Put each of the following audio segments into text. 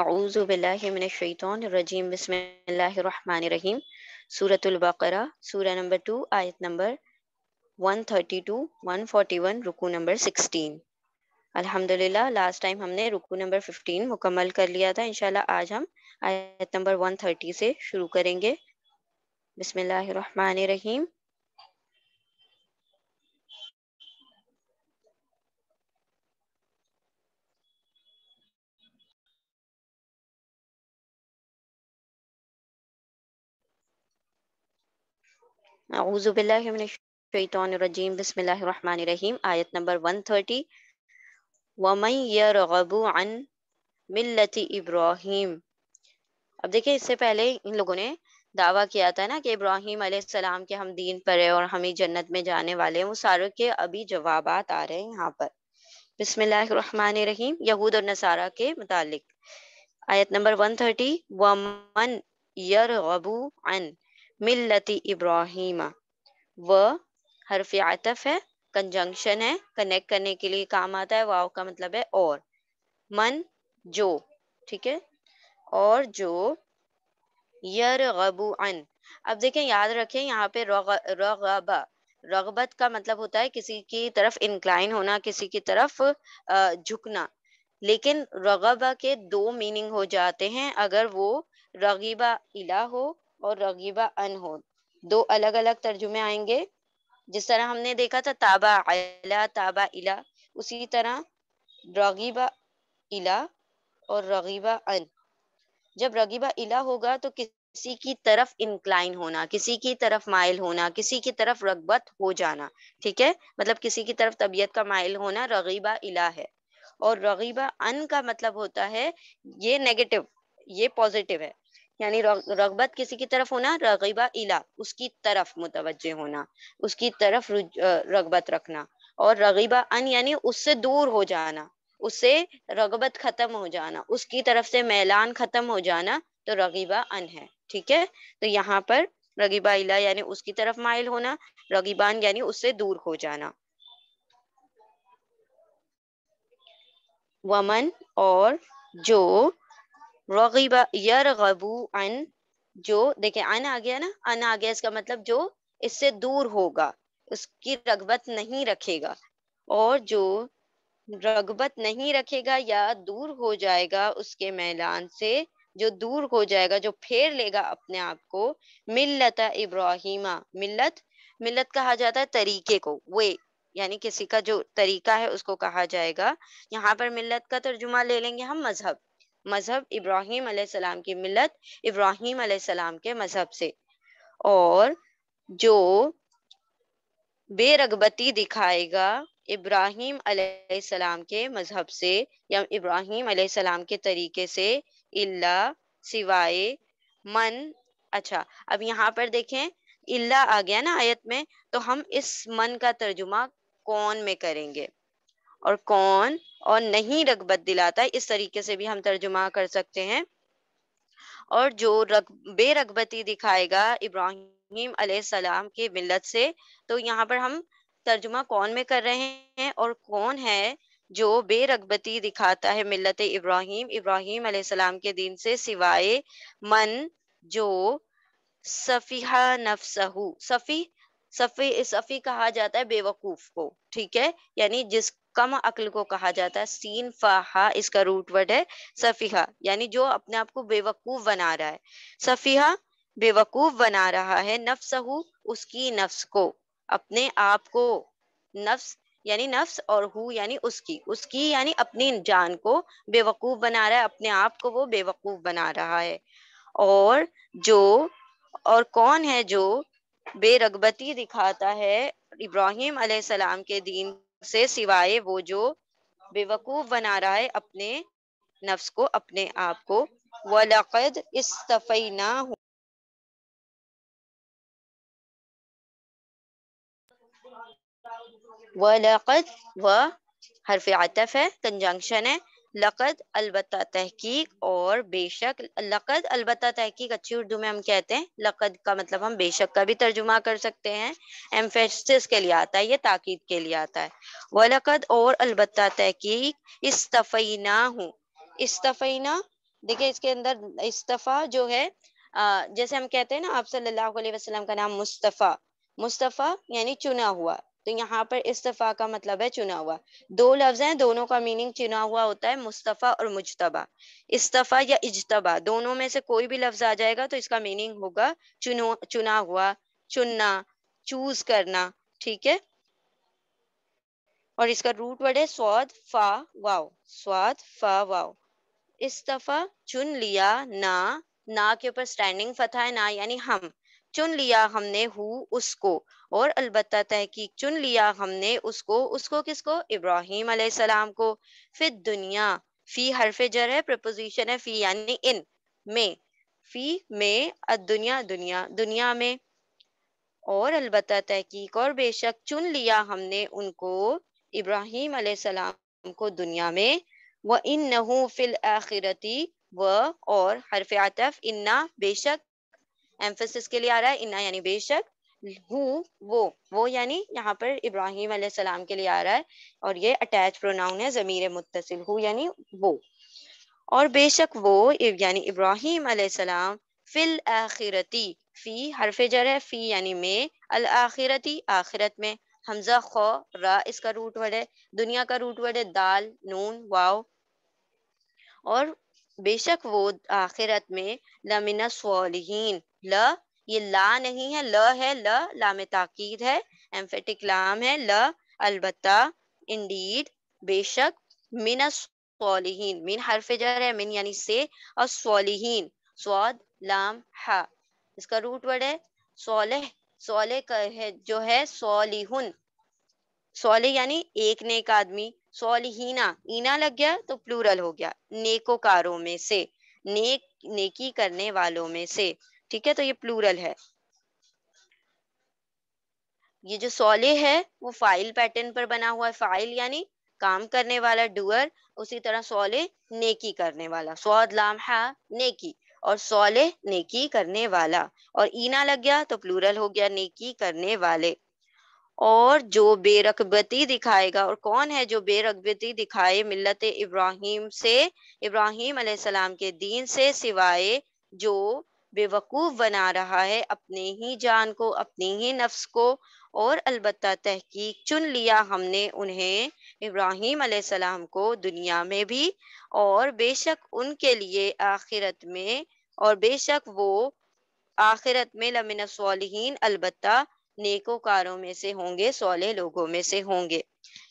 अज़ुबिल्लाशैतरजीम to आयत number 132, 141 रुकू number 16 अल्हम्दुलिल्लाह लास्ट टाइम हमने रुकू नंबर 15 मुकम्मल कर लिया था इनशा आज हम आयत नंबर 130 से शुरू करेंगे बिस्मिल्लाहिर्रहमानिर्रहीम अज़ुबिल्लाजीम 130 इब्राहिम अब देखिए इससे पहले इन लोगों ने दावा किया था ना कि इब्राहिम सलाम के हम दीन पर है और हम ही जन्नत में जाने वाले हैं वो सारों के अभी जवाब आ रहे हैं यहाँ पर बिसमीम यहूद और नसारा के मुतालिक आयत नंबर 130 वमन यरगबू अन मिल्लती इब्राहिम व हरफ आतफ है कंजंक्शन है कनेक्ट करने के लिए काम आता है वाव का मतलब है और मन जो ठीक है और जो यरगबू अन अब देखें याद रखें यहाँ पे रगबा रगबत का मतलब होता है किसी की तरफ इंक्लाइन होना किसी की तरफ झुकना लेकिन रगबा के दो मीनिंग हो जाते हैं अगर वो रगीबा इला हो और रगीबा हो दो अलग अलग तर्जुमे आएंगे जिस तरह हमने देखा था ताबा अला ताबा इला उसी तरह रगीबा इला और रगीबा अन जब रगीबा इला होगा तो किसी की तरफ इंक्लाइन होना किसी की तरफ माइल होना किसी की तरफ रगबत हो जाना ठीक है मतलब किसी की तरफ तबीयत का माइल होना रगीबा इला है और रगीबा अन का मतलब होता है ये नेगेटिव ये पॉजिटिव है यानी रगबत किसी की तरफ होना रगीबा इला उसकी तरफ मुतवज होना उसकी तरफ रगबत रखना और रगीबा अन यानी उससे दूर हो जाना उससे रगबत खत्म हो जाना उसकी तरफ से मैलान खत्म हो जाना तो रगीबा अन है ठीक है तो यहाँ पर रगीबा इला यानी उसकी तरफ माइल होना रगीबान यानी उससे दूर हो जाना वमन और जो अन जो देखे अन आ गया ना अन आ गया इसका मतलब जो इससे दूर होगा उसकी रगबत नहीं रखेगा और जो रगबत नहीं रखेगा या दूर हो जाएगा उसके मैलान से जो दूर हो जाएगा जो फेर लेगा अपने आप को मिल्लत इब्राहिमा मिल्लत मिल्लत कहा जाता है तरीके को वे यानी किसी का जो तरीका है उसको कहा जाएगा यहाँ पर मिल्लत का तर्जुमा ले लेंगे हम मजहब मज़हब इब्राहिम अलैहिस्सलाम की मिलत इब्राहिम अलैहिस्सलाम के मज़हब से और जो बेरगबती दिखाएगा इब्राहिम अलैहिस्सलाम के मज़हब से या इब्राहिम अलैहिस्सलाम के तरीके से इल्ला सिवाय मन अच्छा अब यहाँ पर देखें इल्ला आ गया ना आयत में तो हम इस मन का तर्जुमा कौन में करेंगे और कौन और नहीं रगबत दिलाता इस तरीके से भी हम तर्जुमा कर सकते हैं और जो रग बेरगबती दिखाएगा इब्राहिम सलाम के मिलत से तो यहाँ पर हम तर्जुमा कौन में कर रहे हैं और कौन है जो बेरगबती दिखाता है मिलत इब्राहिम इब्राहिम सलाम के दिन से सिवाय मन जो सफीहा नफसहू सफी सफी सफी कहा जाता है बेवकूफ को ठीक है यानी जिस कम अक्ल को कहा जाता है सीन फाहा इसका रूट वर्ड है सफीहा यानी जो अपने आप को बेवकूफ बना रहा है सफीहा बेवकूफ बना रहा है नफ्सहू उसकी नफ्स को अपने आप को नफ्स यानी नफ्स और हु यानी उसकी उसकी यानी अपनी जान को बेवकूफ बना रहा है अपने आप को वो बेवकूफ बना रहा है और जो और कौन है जो बेरगबती दिखाता है इब्राहिम सलाम के दीन से सिवाय वो जो बेवकूफ बना रहा है अपने नफ्स को अपने आप को वलकद इस सफई ना हो वलकद व हरफ आतफ है कंजंक्शन है लकद अलबत् तहकीक और बेशक लकद अलबत् तहकीक अच्छी उर्दू में हम कहते हैं लकद का मतलब हम बेशक का भी तर्जुमा कर सकते हैं एम्फेसिस के लिए आता है ये ताकीद के लिए आता है लक़द और अलबत् तहकीक इस्तफ़ीना हूँ इस्तफ़ीना देखिए इसके अंदर इस्तफ़ा जो है आ, जैसे हम कहते हैं ना आप सल्लल्लाहु अलैहि वसल्लम का नाम मुस्तफ़ा मुस्तफ़ा यानी चुना हुआ तो यहाँ पर इस्तफ़ा का मतलब है चुना हुआ दो लफ्ज हैं दोनों का मीनिंग चुना हुआ होता है मुस्तफ़ा और मुजतबा इस्तीफा या इजतबा दोनों में से कोई भी लफ्ज आ जाएगा तो इसका मीनिंग होगा चुनो चुना हुआ चुनना चूज करना ठीक है और इसका रूट वर्ड है स्वाद फा वाओ स्वाद फा वाओ इस्तीफा चुन लिया ना ना के ऊपर स्टैंडिंग फतह है ना यानी हम चुन लिया हमने हु उसको और अलबत् तहकीक चुन लिया हमने उसको उसको किसको इब्राहिम अलैहिस्सलाम को फिर दुनिया फी हरफ जर है प्रपोजिशन है फी यानी इन में फी में दुनिया दुनिया दुनिया में और अलबत् तहकीक और बेशक चुन लिया हमने उनको इब्राहिम अलैहिस्सलाम को दुनिया में व इन नहू फिल आखिरती व और हरफ आतफ इन्ना बेशक एम्फेसिस के लिए आ रहा है इन्ना यानी बेशक हु वो वो यानी यहाँ पर इब्राहिम सलाम के लिए आ रहा है और ये अटैच प्रोनाउन है जमीर मुतसिल हु यानी वो और बेशक वो यानी इब्राहिम सलाम फिल आखिरती फी हरफे जर है फी यानी में अल आखिरती आखिरत में हमजा खो रा इसका रूट वर्ड है दुनिया का रूट वर्ड है दाल नून वाव और बेशक वो आखिरत में लमिना सोलहीन ल ये ला नहीं है ल है ल ला में ताकीद है एम्फेटिक लाम है ल अलबत्ता इंडीड बेशक मिन स्वालिहीन मिन हरफ जर है मिन यानी से और स्वालिहीन स्वाद लाम हा इसका रूट वर्ड है सोलह सोले का है जो है सोलिहुन सोलह यानी एक नेक आदमी सोलिहीना ईना लग गया तो प्लूरल हो गया नेकोकारों में से नेक नेकी करने वालों में से ठीक है तो ये प्लूरल है ये जो सोले है वो फाइल पैटर्न पर बना हुआ है फाइल यानी काम करने वाला डुअर उसी तरह सोले नेकी करने वाला सौद लामहा नेकी और सोले नेकी करने वाला और ईना लग गया तो प्लूरल हो गया नेकी करने वाले और जो बेरकबती दिखाएगा और कौन है जो बेरकबती दिखाए मिलत इब्राहिम से इब्राहिम अलैहिस्सलाम के दीन से सिवाय जो बेवकूफ़ बना रहा है अपने ही जान को अपने ही नफ्स को और अलबत् तहकीक चुन लिया हमने उन्हें इब्राहिम सलाम को दुनिया में भी और बेशक उनके लिए आखिरत में और बेशक वो आखिरत में लमिन सालहीन अलबत् नेकोकारों में से होंगे सोले लोगों में से होंगे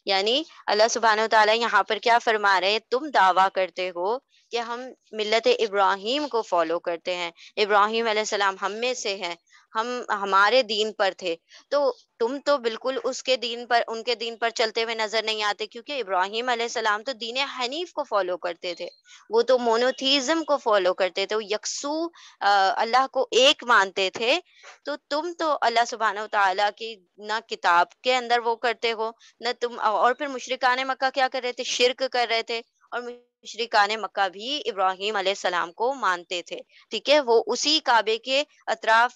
यानी अल्लाह सुबहान तला यहाँ पर क्या फरमा रहे तुम दावा करते हो कि हम मिलत इब्राहिम को फॉलो करते हैं इब्राहिम सलाम हम में से हैं हम हमारे दीन पर थे तो तुम तो बिल्कुल उसके दीन पर उनके दीन पर चलते हुए नजर नहीं आते क्योंकि इब्राहिम सलाम तो दीन हनीफ को फॉलो करते थे वो तो मोनोथीजम को फॉलो करते थे वो यकसू अल्लाह को एक मानते थे तो तुम तो अल्लाह सुबहाना तला की ना किताब के अंदर वो करते हो ना तुम और फिर मुशरकान मक्का क्या कर रहे थे शिरक कर रहे थे और मशरकान मक्का भी इब्राहिम सलाम को मानते थे ठीक है वो उसी काबे के अतराफ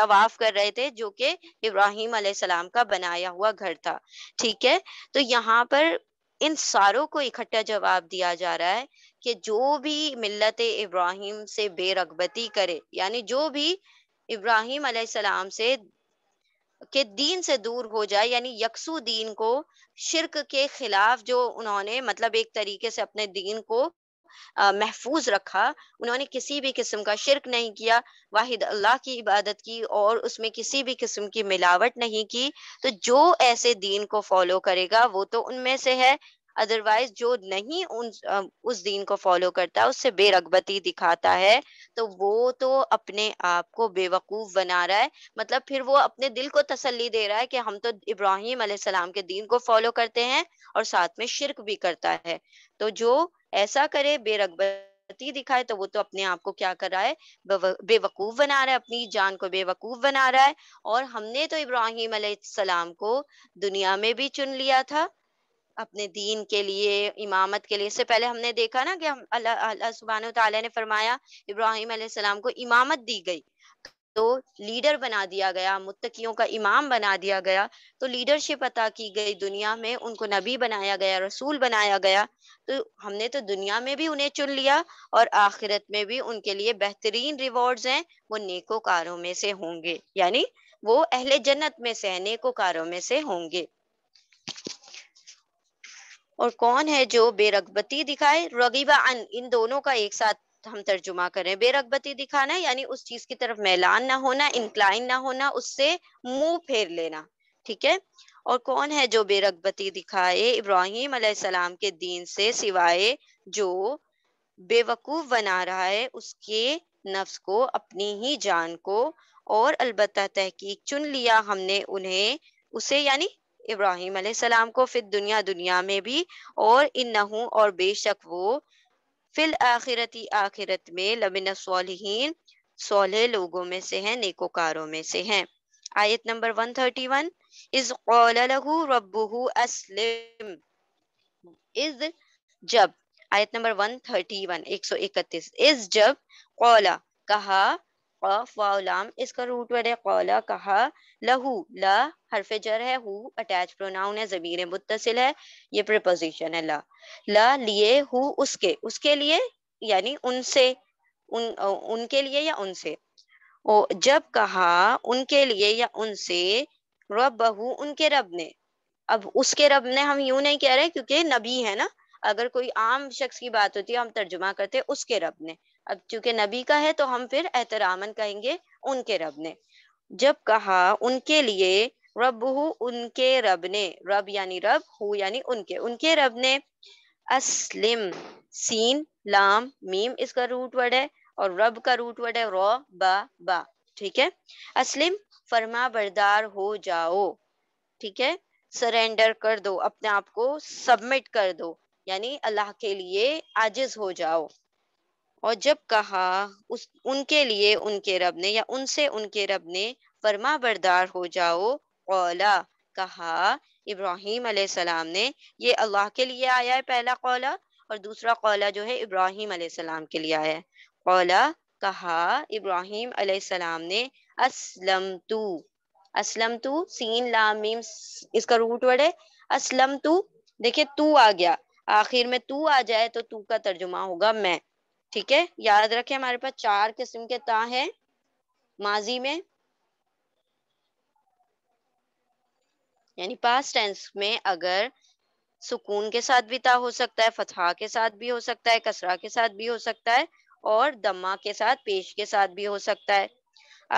तवाफ कर रहे थे जो कि इब्राहिम सलाम का बनाया हुआ घर था ठीक है तो यहाँ पर इन सारों को इकट्ठा जवाब दिया जा रहा है कि जो भी मिल्लत इब्राहिम से बेरगबती करे यानी जो भी इब्राहिम सलाम से के दीन से दूर हो जाए यानी यकसू दीन को शिरक के खिलाफ जो उन्होंने मतलब एक तरीके से अपने दीन को महफूज रखा उन्होंने किसी भी किस्म का शिरक नहीं किया वाहिद अल्लाह की इबादत की और उसमें किसी भी किस्म की मिलावट नहीं की तो जो ऐसे दीन को फॉलो करेगा वो तो उनमें से है अदरवाइज जो नहीं उन उस दीन को फॉलो करता उससे बेरगबती दिखाता है तो वो तो अपने आप को बेवकूफ बना रहा है मतलब फिर वो अपने दिल को तसल्ली दे रहा है कि हम तो इब्राहिम सलाम के दीन को फॉलो करते हैं और साथ में शिरक भी करता है तो जो ऐसा करे बेरगबती दिखाए तो वो तो अपने आप को क्या कर रहा है बेवकूफ बना रहा है अपनी जान को बेवकूफ बना रहा है और हमने तो इब्राहिम सलाम को दुनिया में भी चुन लिया था अपने दीन के लिए इमामत के लिए इससे पहले हमने देखा ना कि हम अल्लाह सुबहान तला ने फरमाया इब्राहिम सलाम को इमामत दी गई तो लीडर बना दिया गया मुत्तकियों का इमाम बना दिया गया तो लीडरशिप अता की गई दुनिया में उनको नबी बनाया गया रसूल बनाया गया तो हमने तो दुनिया में भी उन्हें चुन लिया और आखिरत में भी उनके लिए बेहतरीन रिवॉर्ड हैं वो नेकोकारों में से होंगे यानी वो अहले जन्नत में से है नेकोकारों में से होंगे और कौन है जो बेरगबती दिखाए रगीबा अन इन दोनों का एक साथ हम तर्जुमा करें बेरगबती दिखाना यानी उस चीज की तरफ मैलान ना होना इंक्लाइन ना होना उससे मुंह फेर लेना ठीक है और कौन है जो बेरगबती दिखाए इब्राहिम सलाम के दीन से सिवाय जो बेवकूफ बना रहा है उसके नफ्स को अपनी ही जान को और अलबत्ता तहकीक चुन लिया हमने उन्हें उसे यानी इब्राहिम सलाम को फिर दुनिया दुनिया में भी और इन नहू और बेशक वो फिल आखिरती आखिरत में लबिन सोलहन सोलह लोगों में से हैं नेकोकारों में से हैं आयत नंबर 131 इज लहू रबू अस्लिम इज जब आयत नंबर 131 131 इज जब कौला कहा क़ाफ इसका रूट वर्ड है कौला कहा लहू ला हरफे जर है हु अटैच प्रोनाउन है जमीर मुतसिल है ये प्रपोजिशन है ला ला लिए हु उसके उसके लिए यानी उनसे उन उनके लिए या उनसे ओ जब कहा उनके लिए या उनसे रब बहू उनके रब ने अब उसके रब ने हम यूं नहीं कह रहे क्योंकि नबी है ना अगर कोई आम शख्स की बात होती है हम तर्जुमा करते उसके रब ने अब चूंकि नबी का है तो हम फिर एहतरामन कहेंगे उनके रब ने जब कहा उनके लिए रब हु उनके रब ने रब यानी रब हु यानी उनके उनके रब ने असलिम सीन लाम मीम इसका रूट वर्ड है और रब का रूट वर्ड है रो बा बा ठीक है असलिम फरमा बरदार हो जाओ ठीक है सरेंडर कर दो अपने आप को सबमिट कर दो यानी अल्लाह के लिए आजिज हो जाओ और जब कहा उस उनके लिए उनके रब ने या उनसे उनके रब ने फरमा बरदार हो जाओ कौला कहा इब्राहिम सलाम ने ये अल्लाह के लिए आया है पहला कौला और दूसरा कौला जो है इब्राहिम सलाम के लिए आया है कौला कहा इब्राहिम सलाम ने असलम तू असलम तू सीन लाम मीम इसका रूट वर्ड है असलम तू देखिये तू आ गया आखिर में तू आ जाए तो तू का तर्जुमा होगा मैं ठीक है याद रखें हमारे पास चार किस्म के ता है माजी में यानी पास टेंस में अगर सुकून के साथ भी ता हो सकता है फतहा के साथ भी हो सकता है कसरा के साथ भी हो सकता है और दमा के साथ पेश के साथ भी हो सकता है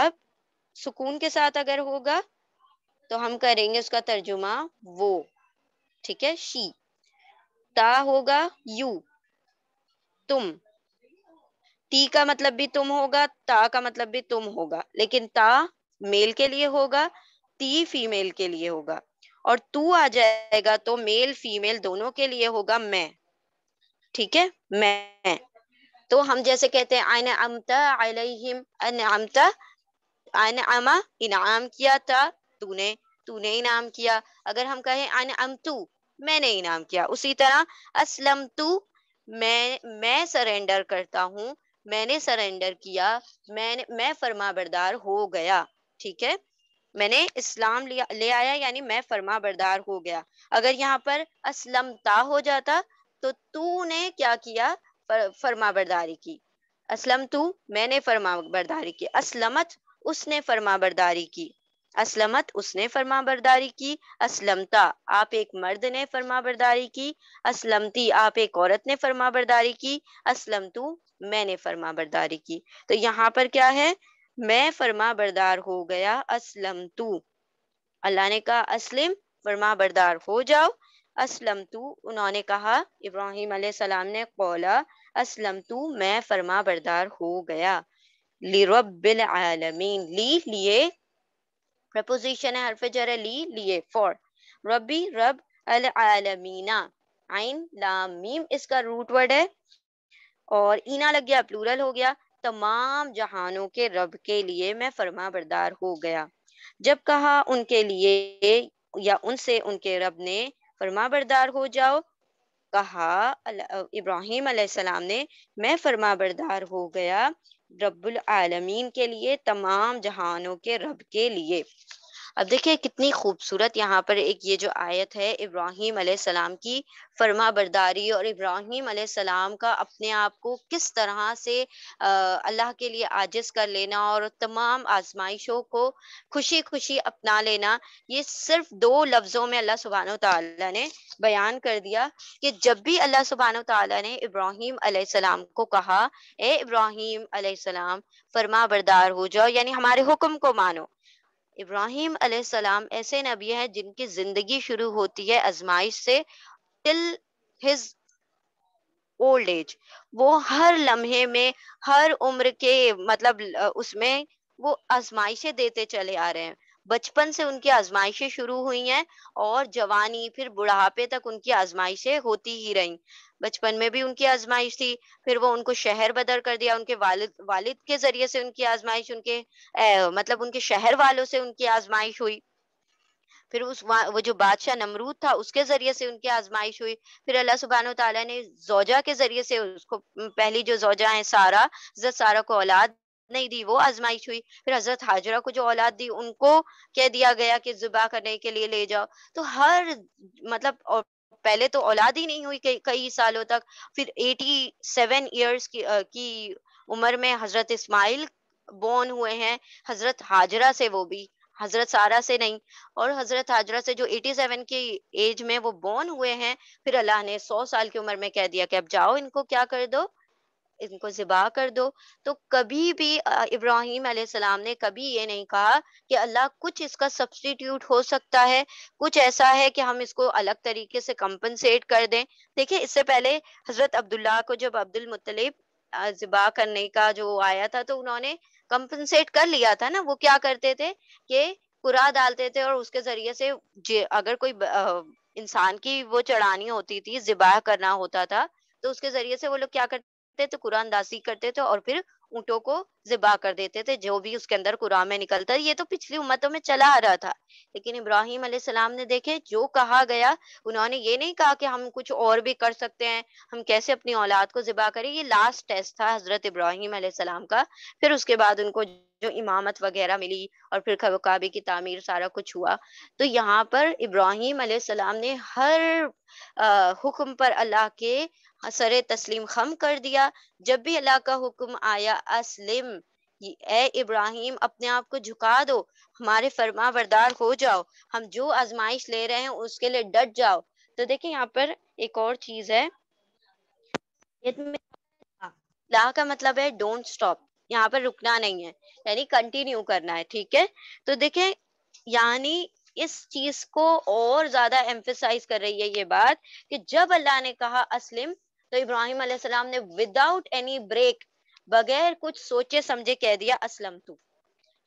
अब सुकून के साथ अगर होगा तो हम करेंगे उसका तर्जुमा वो ठीक है शी ता होगा यू तुम ती का मतलब भी तुम होगा ता का मतलब भी तुम होगा लेकिन ता मेल के लिए होगा ती फीमेल के लिए होगा और तू आ जाएगा तो मेल फीमेल दोनों के लिए होगा मैं ठीक है मैं तो हम जैसे कहते हैं आयन अमता अलहिम आयन अमा इनाम किया था तूने तूने इनाम किया अगर हम कहें आयन तू मैंने इनाम किया उसी तरह असलम तू मैं मैं सरेंडर करता हूँ मैंने सरेंडर किया मैंने मैं फरमा बरदार हो गया ठीक है मैंने इस्लाम लिया ले आया यानी मैं फर्मा बरदार हो गया अगर यहाँ पर असलम ता हो जाता तो तू ने क्या किया फर, फर्मा बरदारी की असलम तू मैंने फरमा बरदारी की असलमत उसने फर्मा बरदारी की असलमत उसने फर्मा बरदारी की असलमता आप एक मर्द ने फर्मा बरदारी की असलमती आप एक औरत ने फर्मा बरदारी की असलम तू मैंने फर्मा बरदारी की तो यहाँ पर क्या है मैं फर्मा बरदार हो गया असलम तू अल्लाह ने कहा असलम फर्मा बरदार हो जाओ असलम तू उन्होंने कहा इब्राहिम सलाम ने कौला असलम तू मैं फरमा बरदार हो गया लिरबिल आलमीन ली लिए प्रपोजिशन है हरफ जर ली लिए फॉर रबी रब अल आलमीना आइन लामीम इसका रूट वर्ड है और ईना लग गया प्लूरल हो गया तमाम जहानों के रब के लिए मैं फरमा बरदार हो गया जब कहा उनके लिए या उनसे उनके रब ने फर्मा बरदार हो जाओ कहा इब्राहिम सलाम ने मैं फर्मा बरदार हो गया रब्बुल आलमीन के लिए तमाम जहानों के रब के लिए अब देखिए कितनी खूबसूरत यहाँ पर एक ये जो आयत है इब्राहिम सलाम की फरमा बरदारी और इब्राहिम सलाम का अपने आप को किस तरह से अल्लाह के लिए आजिज कर लेना और तमाम आजमाइशों को खुशी खुशी अपना लेना ये सिर्फ दो लफ्ज़ों में अल्लाह सुबहान तला ने बयान कर दिया कि जब भी अल्लाह सुबहान तला ने इब्राहिम सलाम को कहा ए इब्राहिम सलाम फरमा बरदार हो जाओ यानी हमारे हुक्म को मानो इब्राहिम सलाम ऐसे नबी हैं जिनकी ज़िंदगी शुरू होती है आजमाइश से टिल हिज ओल्ड एज वो हर लम्हे में हर उम्र के मतलब उसमें वो आजमाइशें देते चले आ रहे हैं बचपन से उनकी आजमाइशें शुरू हुई हैं और जवानी फिर बुढ़ापे तक उनकी आजमाइशें होती ही रहीं बचपन में भी उनकी आजमाइश थी फिर वो उनको शहर बदर कर दिया उनके वालिद वालिद के जरिए से उनकी आजमाइश उनके ए, मतलब उनके शहर वालों से उनकी आजमाइश हुई फिर उस वो जो बादशाह नमरूद था उसके जरिए से उनकी आजमाइश हुई फिर अल्लाह सुबहान तला ने जोजा के जरिए से उसको पहली जो जोजा है सारा सारा को औलाद नहीं दी वो आजमाइश हुई फिर हजरत हाजरा को जो औलाद दी उनको कह दिया गया कि जुबा करने के लिए ले जाओ तो हर मतलब पहले तो औलाद ही नहीं हुई कई सालों तक फिर 87 ईयर्स की, की उम्र में हजरत इस्माइल बोर्न हुए हैं हजरत हाजरा से वो भी हजरत सारा से नहीं और हजरत हाजरा से जो 87 की एज में वो बोर्न हुए हैं फिर अल्लाह ने 100 साल की उम्र में कह दिया कि अब जाओ इनको क्या कर दो इनको ज़िबा कर दो तो कभी भी इब्राहिम सलाम ने कभी ये नहीं कहा कि अल्लाह कुछ इसका सब्सटीट्यूट हो सकता है कुछ ऐसा है कि हम इसको अलग तरीके से कंपनसेट कर दें देखिए इससे पहले हजरत अब्दुल्ला को जब अब्दुल मुतलिब जिबा करने का जो आया था तो उन्होंने कंपनसेट कर लिया था ना वो क्या करते थे कि कुरा डालते थे और उसके जरिए से अगर कोई इंसान की वो चढ़ानी होती थी जिबा करना होता था तो उसके जरिए से वो लोग क्या करते रखते थे कुरान दासी करते थे और फिर ऊँटों को जिबा कर देते थे जो भी उसके अंदर कुरान में निकलता ये तो पिछली उम्मतों में चला आ रहा था लेकिन इब्राहिम सलाम ने देखे जो कहा गया उन्होंने ये नहीं कहा कि हम कुछ और भी कर सकते हैं हम कैसे अपनी औलाद को जिबा करें ये लास्ट टेस्ट था हजरत इब्राहिम सलाम का फिर उसके बाद उनको जो इमामत वगैरह मिली और फिर काबे की तामीर सारा कुछ हुआ तो यहाँ पर इब्राहिम सलाम ने हर हुक्म पर अल्लाह के सर तस्लीम खम कर दिया जब भी अल्लाह का हुक्म आया असलिम ए इब्राहिम अपने आप को झुका दो हमारे फरमा बरदार हो जाओ हम जो आजमाइश ले रहे हैं उसके लिए डट जाओ तो देखिए यहाँ पर एक और चीज है ला का मतलब है डोंट स्टॉप यहाँ पर रुकना नहीं है यानी कंटिन्यू करना है ठीक है तो देखे यानी इस चीज को और ज्यादा एम्फेसाइज कर रही है ये बात कि जब अल्लाह ने कहा असलिम तो इब्राहिम अलैहिस्सलाम ने विदाउट एनी ब्रेक बगैर कुछ सोचे समझे कह दिया असलम तू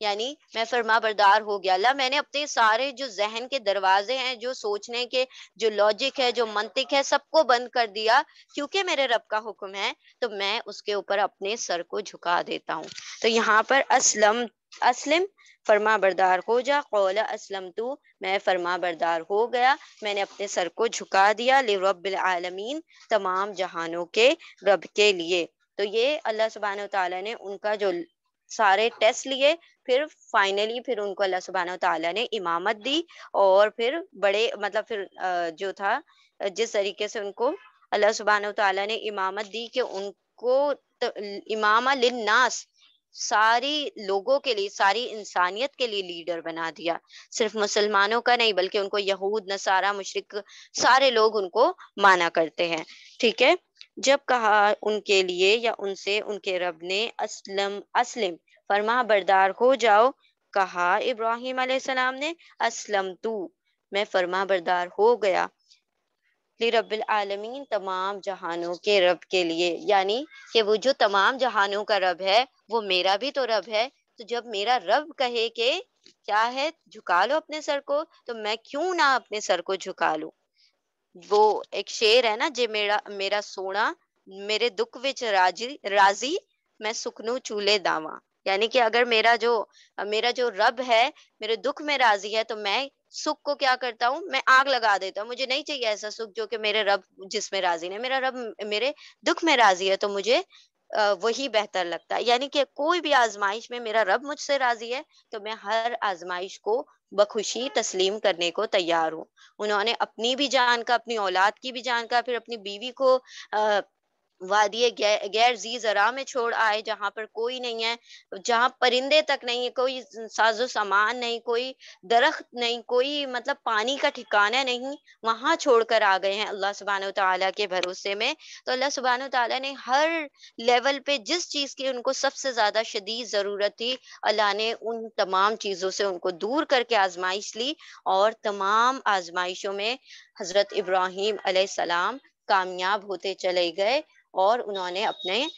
यानी मैं फरमा बरदार हो गया अल्लाह मैंने अपने सारे जो जहन के दरवाजे हैं जो सोचने के जो लॉजिक है जो मंतिक है सबको बंद कर दिया क्योंकि मेरे रब का हुक्म है तो मैं उसके ऊपर अपने सर को झुका देता हूँ तो यहाँ पर असलम असलम फरमा बरदार हो जा कौला असलम तो मैं फरमा बरदार हो गया मैंने अपने सर को झुका दिया ले रबालमीन तमाम जहानों के रब के लिए तो ये अल्लाह सुबहान तला ने उनका जो सारे टेस्ट लिए फिर फाइनली फिर उनको अल्लाह सुबहान तला ने इमामत दी और फिर बड़े मतलब फिर जो था जिस तरीके से उनको अल्लाह सुबहान तला ने इमामत दी कि उनको तो इमामा लिन्नास सारी लोगों के लिए सारी इंसानियत के लिए लीडर बना दिया सिर्फ मुसलमानों का नहीं बल्कि उनको यहूद नसारा मुशरक सारे लोग उनको माना करते हैं ठीक है जब कहा उनके लिए या उनसे उनके रब ने असलम असलम फरमा बरदार हो जाओ कहा इब्राहिम ने असलम तू मैं फरमा बरदार हो गया आलमीन तमाम जहानों के रब के लिए यानी कि वो जो तमाम जहानों का रब है वो मेरा भी तो रब है तो जब मेरा रब कहे के क्या है झुका लो अपने सर को तो मैं क्यों ना अपने सर को झुका लू वो एक शेर है ना जे मेरा मेरा सोना मेरे दुख विच राजी राजी मैं सुखनू चूले दावा यानी कि अगर मेरा जो मेरा जो रब है मेरे दुख में राजी है तो मैं सुख को क्या करता हूँ मैं आग लगा देता हूँ मुझे नहीं चाहिए ऐसा सुख जो कि मेरे रब जिसमें राजी नहीं मेरा रब मेरे दुख में राजी है तो मुझे वही बेहतर लगता है यानी कि कोई भी आजमाइश में मेरा रब मुझसे राजी है तो मैं हर आजमाइश को बखुशी तस्लीम करने को तैयार हूँ उन्होंने अपनी भी जान का अपनी औलाद की भी जान का फिर अपनी बीवी को वादी गैर जी जरा में छोड़ आए जहाँ पर कोई नहीं है जहाँ परिंदे तक नहीं है कोई साजो सामान नहीं कोई दरख्त नहीं कोई मतलब पानी का ठिकाना नहीं वहां छोड़कर आ गए हैं अल्लाह सुबहान तला के भरोसे में तो अल्लाह सुबहान तला ने हर लेवल पे जिस चीज की उनको सबसे ज्यादा शदीद जरूरत थी अल्लाह ने उन तमाम चीजों से उनको दूर करके आजमाइश ली और तमाम आजमाइशों में हजरत इब्राहिम सलाम कामयाब होते चले गए और उन्होंने अपने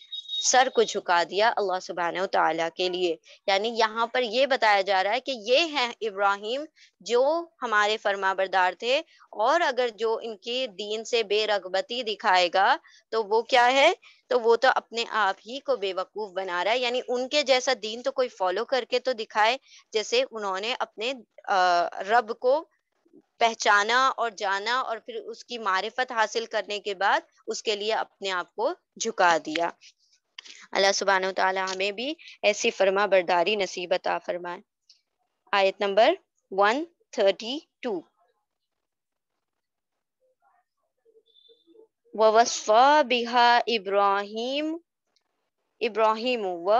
सर को झुका दिया अल्लाह सुबहान तला के लिए यानी यहाँ पर ये बताया जा रहा है कि ये हैं इब्राहिम जो हमारे फर्मा बरदार थे और अगर जो इनकी दीन से बेरगबती दिखाएगा तो वो क्या है तो वो तो अपने आप ही को बेवकूफ बना रहा है यानी उनके जैसा दीन तो कोई फॉलो करके तो दिखाए जैसे उन्होंने अपने रब को पहचाना और जाना और फिर उसकी मारिफत हासिल करने के बाद उसके लिए अपने आप को झुका दिया अल्लाह सुबहान तला हमें भी ऐसी फरमा बरदारी नसीब अता फरमाए आयत नंबर वन थर्टी टू वस्फा बिहा इब्राहिम इब्राहिम व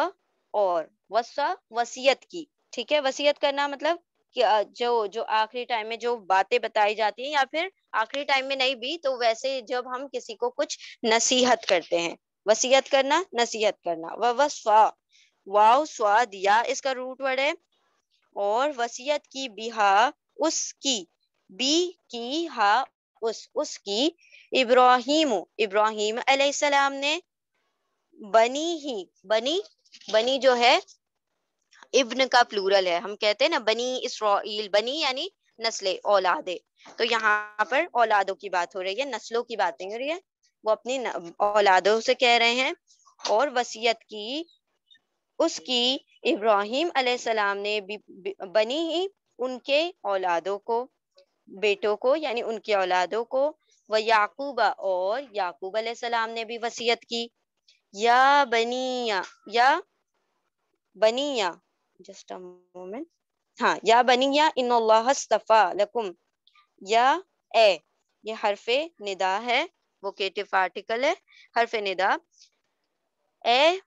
और वसा वसीयत की ठीक है वसीयत करना मतलब जो जो आखिरी टाइम में जो बातें बताई जाती हैं या फिर आखिरी टाइम में नहीं भी तो वैसे जब हम किसी को कुछ नसीहत करते हैं वसीयत करना नसीहत करना व स्वा वाव स्वा दिया इसका रूट वर्ड है और वसीयत की बिहा उसकी बी की हा उस उसकी इब्राहिम इब्राहिम अलैहिस्सलाम ने बनी ही बनी बनी जो है इब्न का प्लूरल है हम कहते हैं ना बनी इसराइल बनी यानी नस्ले औलादे तो यहाँ पर औलादों की बात हो रही है नस्लों की नहीं हो रही है वो अपनी औलादों से कह रहे हैं और वसीयत की उसकी इब्राहिम अलैहिस्सलाम ने बनी ही उनके औलादों को बेटों को यानी उनके औलादों को व याकूबा और याकूब अलैहिस्सलाम ने भी वसीयत की या बनिया या बनिया just a moment हाँ या बनी या इन अल्लाहस्तफ़ा लकुम या ए ये हरफ निदा है वोकेटिव आर्टिकल है हरफ निदा ए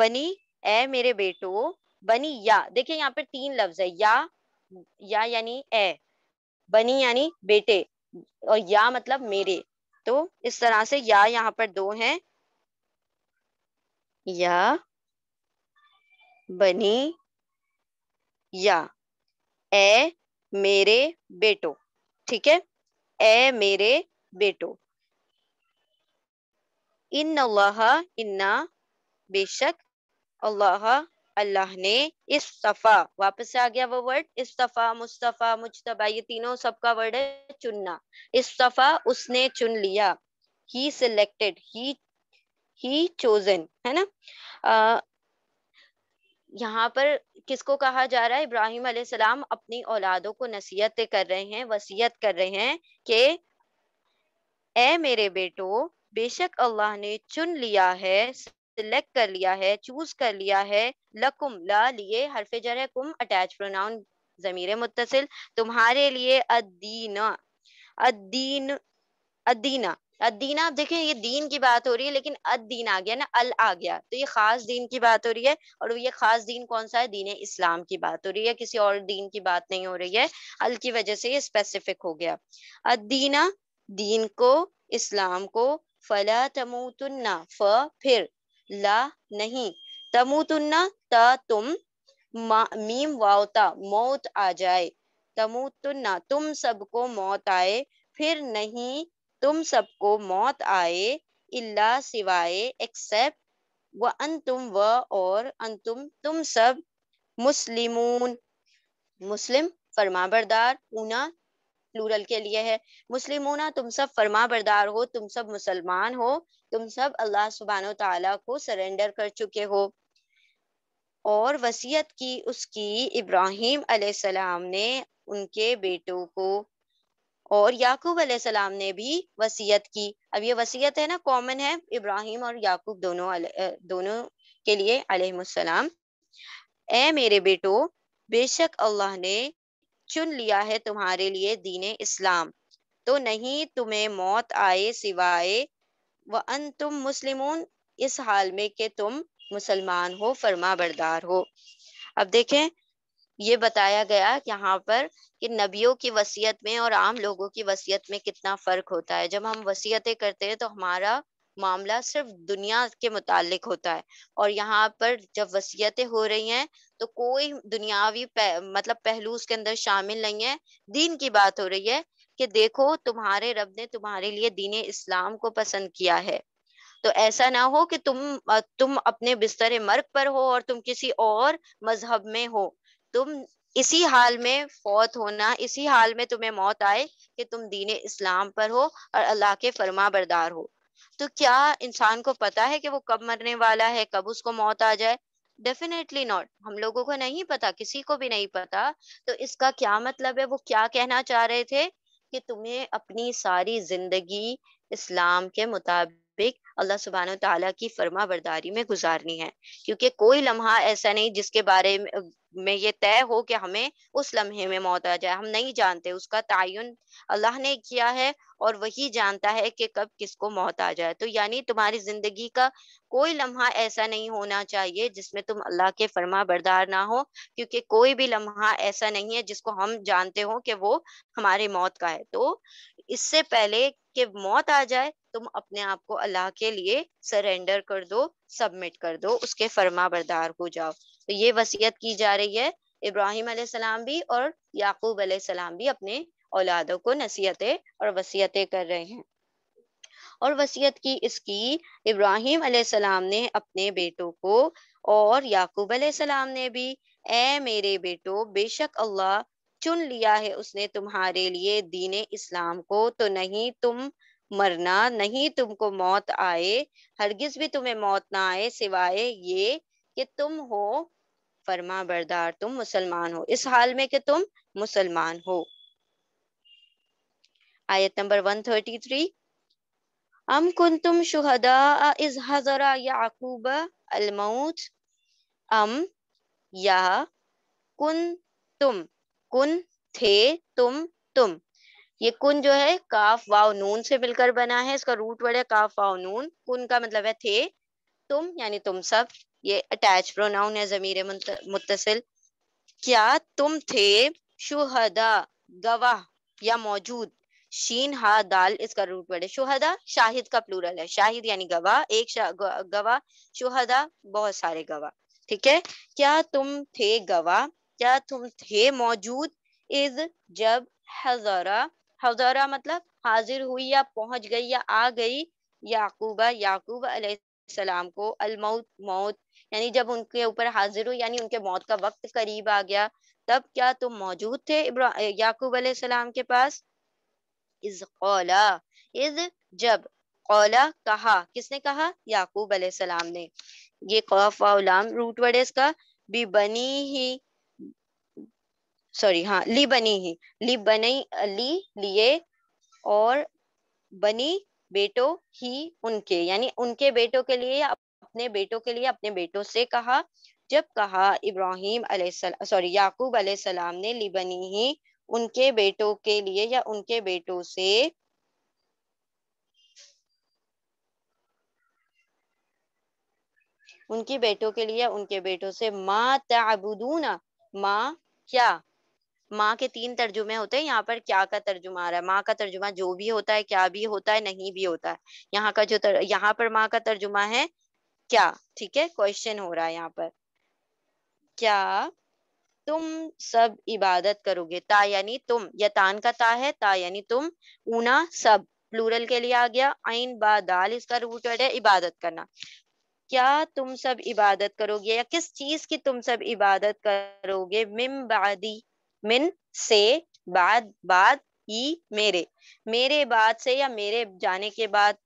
बनी ए मेरे बेटो बनी या देखिए यहाँ पे तीन लफ्ज है या या यानी ए बनी यानी बेटे और या मतलब मेरे तो इस तरह से या यहाँ पर दो हैं या बनी या ए मेरे बेटो ठीक है ए मेरे बेटो इन अल्लाह इन्ना बेशक अल्लाह अल्लाह ने इस सफ़ा वापस आ गया वो वर्ड इस सफ़ा मुस्तफ़ा मुशतबा ये तीनों सबका वर्ड है चुनना इस सफ़ा उसने चुन लिया ही सिलेक्टेड ही ही चोजन है ना यहाँ पर किसको कहा जा रहा है इब्राहिम अलैहिस्सलाम अपनी औलादों को नसीहत कर रहे हैं वसीयत कर रहे हैं कि ए मेरे बेटो बेशक अल्लाह ने चुन लिया है सिलेक्ट कर लिया है चूज कर लिया है लकुम ला लिए हरफ जर है कुम अटैच प्रोनाउन जमीर मुतसिल तुम्हारे लिए अदीना अदीन अदीना अदीना आप देखें ये दीन की बात हो रही है लेकिन अदीन आ गया ना अल आ गया तो ये खास दीन की बात हो रही है और ये खास दीन कौन सा है दीन इस्लाम की बात हो रही है किसी और दीन की बात नहीं हो रही है अल की वजह से ये स्पेसिफिक हो गया अदीना दीन को इस्लाम को फला तमुतुन्ना फ फिर ला नहीं तमुतुन्ना त तुम मीम वावता मौत आ जाए तमुतुन्ना तुम सबको मौत आए फिर नहीं तुम सबको मौत आए इल्ला सिवाय एक्सेप्ट व अंतुम व और अंतुम तुम सब मुस्लिमून मुस्लिम बरदार ऊना प्लूरल के लिए है मुस्लिम ऊना तुम सब फरमा बरदार हो तुम सब मुसलमान हो तुम सब अल्लाह सुबहान तला को सरेंडर कर चुके हो और वसीयत की उसकी इब्राहिम सलाम ने उनके बेटों को और याकूब सलाम ने भी वसीयत की अब ये वसीयत है ना कॉमन है इब्राहिम और याकूब दोनों दोनों के लिए अलहसलाम ए मेरे बेटो बेशक अल्लाह ने चुन लिया है तुम्हारे लिए दीन इस्लाम तो नहीं तुम्हें मौत आए सिवाय व अन तुम मुस्लिम इस हाल में के तुम मुसलमान हो फर्मा बरदार हो अब देखें ये बताया गया यहाँ पर कि नबियों की वसीयत में और आम लोगों की वसीयत में कितना फर्क होता है जब हम वसीयतें करते हैं तो हमारा मामला सिर्फ दुनिया के मुतालिक होता है और यहाँ पर जब वसीयतें हो रही हैं तो कोई दुनियावी पह, मतलब पहलू उसके अंदर शामिल नहीं है दीन की बात हो रही है कि देखो तुम्हारे रब ने तुम्हारे लिए दीन इस्लाम को पसंद किया है तो ऐसा ना हो कि तुम तुम अपने बिस्तर मर्ग पर हो और तुम किसी और मजहब में हो तुम इसी हाल में फौत होना इसी हाल में तुम्हें मौत आए कि तुम दीन इस्लाम पर हो और अल्लाह के फरमा बरदार हो तो क्या इंसान को पता है कि वो कब मरने वाला है कब उसको मौत आ जाए डेफिनेटली नॉट हम लोगों को नहीं पता किसी को भी नहीं पता तो इसका क्या मतलब है वो क्या कहना चाह रहे थे कि तुम्हें अपनी सारी जिंदगी इस्लाम के मुताबिक मुताबिक अल्लाह सुबहान तला की फर्मा बरदारी में गुजारनी है क्योंकि कोई लम्हा ऐसा नहीं जिसके बारे में ये तय हो कि हमें उस लम्हे में मौत आ जाए हम नहीं जानते उसका तयन अल्लाह ने किया है और वही जानता है कि कब किसको मौत आ जाए तो यानी तुम्हारी जिंदगी का कोई लम्हा ऐसा नहीं होना चाहिए जिसमें तुम अल्लाह के फरमा बरदार ना हो क्योंकि कोई भी लम्हा ऐसा नहीं है जिसको हम जानते हो कि वो हमारे मौत का है तो इससे पहले कि मौत आ जाए तुम अपने आप को अल्लाह के लिए सरेंडर कर दो सबमिट कर दो उसके फर्मा बरदार हो जाओ तो ये वसीयत की जा रही है इब्राहिम सलाम भी और याकूब सलाम भी अपने औलादों को नसीहतें और वसीयतें कर रहे हैं और वसीयत की इसकी इब्राहिम सलाम ने अपने बेटों को और याकूब सलाम ने भी ए मेरे बेटो बेशक अल्लाह चुन लिया है उसने तुम्हारे लिए दीन इस्लाम को तो नहीं तुम मरना नहीं तुमको मौत आए हरगिज भी तुम्हें मौत ना आए सिवाय ये कि तुम हो फरमा बरदार तुम मुसलमान हो इस हाल में कि तुम मुसलमान हो आयत नंबर 133 अम कुन तुम शुहदा इज हजरा याकूब अलमौत अम या कुन तुम कुन थे तुम तुम ये कुन जो है काफ वाव नून से मिलकर बना है इसका रूट वर्ड है काफ वाव नून कुन का मतलब है थे तुम यानी तुम सब ये अटैच प्रोनाउन है जमीर मुतसिल क्या तुम थे शुहदा गवाह या मौजूद शीन हा दाल इसका रूट वर्ड है शुहदा शाहिद का प्लूरल है शाहिद यानी गवाह एक गवाह शुहदा बहुत सारे गवाह ठीक है क्या तुम थे गवाह क्या तुम थे मौजूद इज जब हजारा हजारा मतलब हाजिर हुई या पहुंच गई या आ गई याकूबा याकूब सलाम को अलमौत मौत यानी जब उनके ऊपर हाजिर हुई यानी उनके मौत का वक्त करीब आ गया तब क्या तुम मौजूद थे याकूब सलाम के पास इज कौला इज जब कौला कहा किसने कहा याकूब सलाम ने ये खौफ वाउलाम रूट वर्ड इसका भी बनी ही सॉरी हाँ ली बनी ही ली बनी ली लिए और बनी बेटो ही उनके यानी उनके बेटों के लिए अपने बेटों के लिए अपने बेटों से कहा जब कहा इब्राहिम सॉरी याकूब सलाम ने लिबनी ही उनके बेटों के लिए या उनके बेटों से उनकी बेटों के लिए उनके बेटों से माँ तबुदूना माँ क्या माँ के तीन तर्जुमे होते हैं यहाँ पर क्या का तर्जुमा आ रहा है माँ का तर्जुमा जो भी होता है क्या भी होता है नहीं भी होता है यहाँ का जो तर, यहाँ पर माँ का तर्जुमा है क्या ठीक है क्वेश्चन हो रहा है यहाँ पर क्या तुम सब इबादत करोगे ता यानी तुम तान का ता है ता यानी तुम ऊना सब प्लूरल के लिए आ गया आइन बा दाल इसका रूट वर्ड है इबादत करना क्या तुम सब इबादत करोगे या किस चीज की तुम सब इबादत करोगे मिम बादी मिन से बाद बाद ई मेरे मेरे बाद से या मेरे जाने के बाद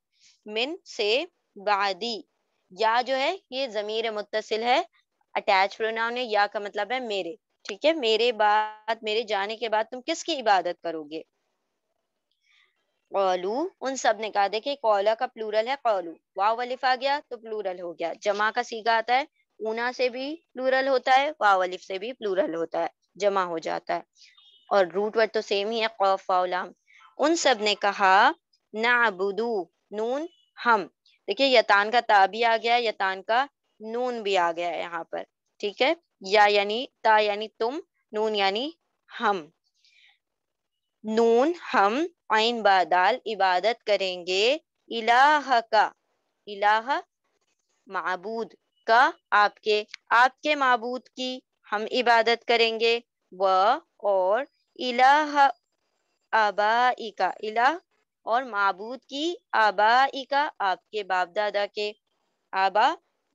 मिन से बादी या जो है ये जमीर मुतसिल है अटैच प्रोनाउन है या का मतलब है मेरे ठीक है मेरे बाद मेरे जाने के बाद तुम किसकी इबादत करोगे कौलू उन सब ने कहा देखिए कौला का प्लूरल है कौलू वाव अलिफ आ गया तो प्लूरल हो गया जमा का सीखा आता है ऊना से भी प्लूरल होता है वाव अलिफ से भी प्लूरल होता है जमा हो जाता है और रूट वर्ड तो सेम ही है खौफ वाउलाम उन सब ने कहा नाबुदू नून हम देखिए यतान का ता भी आ गया यतान का नून भी आ गया यहाँ पर ठीक है या यानी ता यानी तुम नून यानी हम नून हम आइन बादाल इबादत करेंगे इलाह का इलाह माबूद का आपके आपके माबूद की हम इबादत करेंगे व और इलाह आबाइका इलाह और मबूद की आबाइका आपके बाप दादा के आबा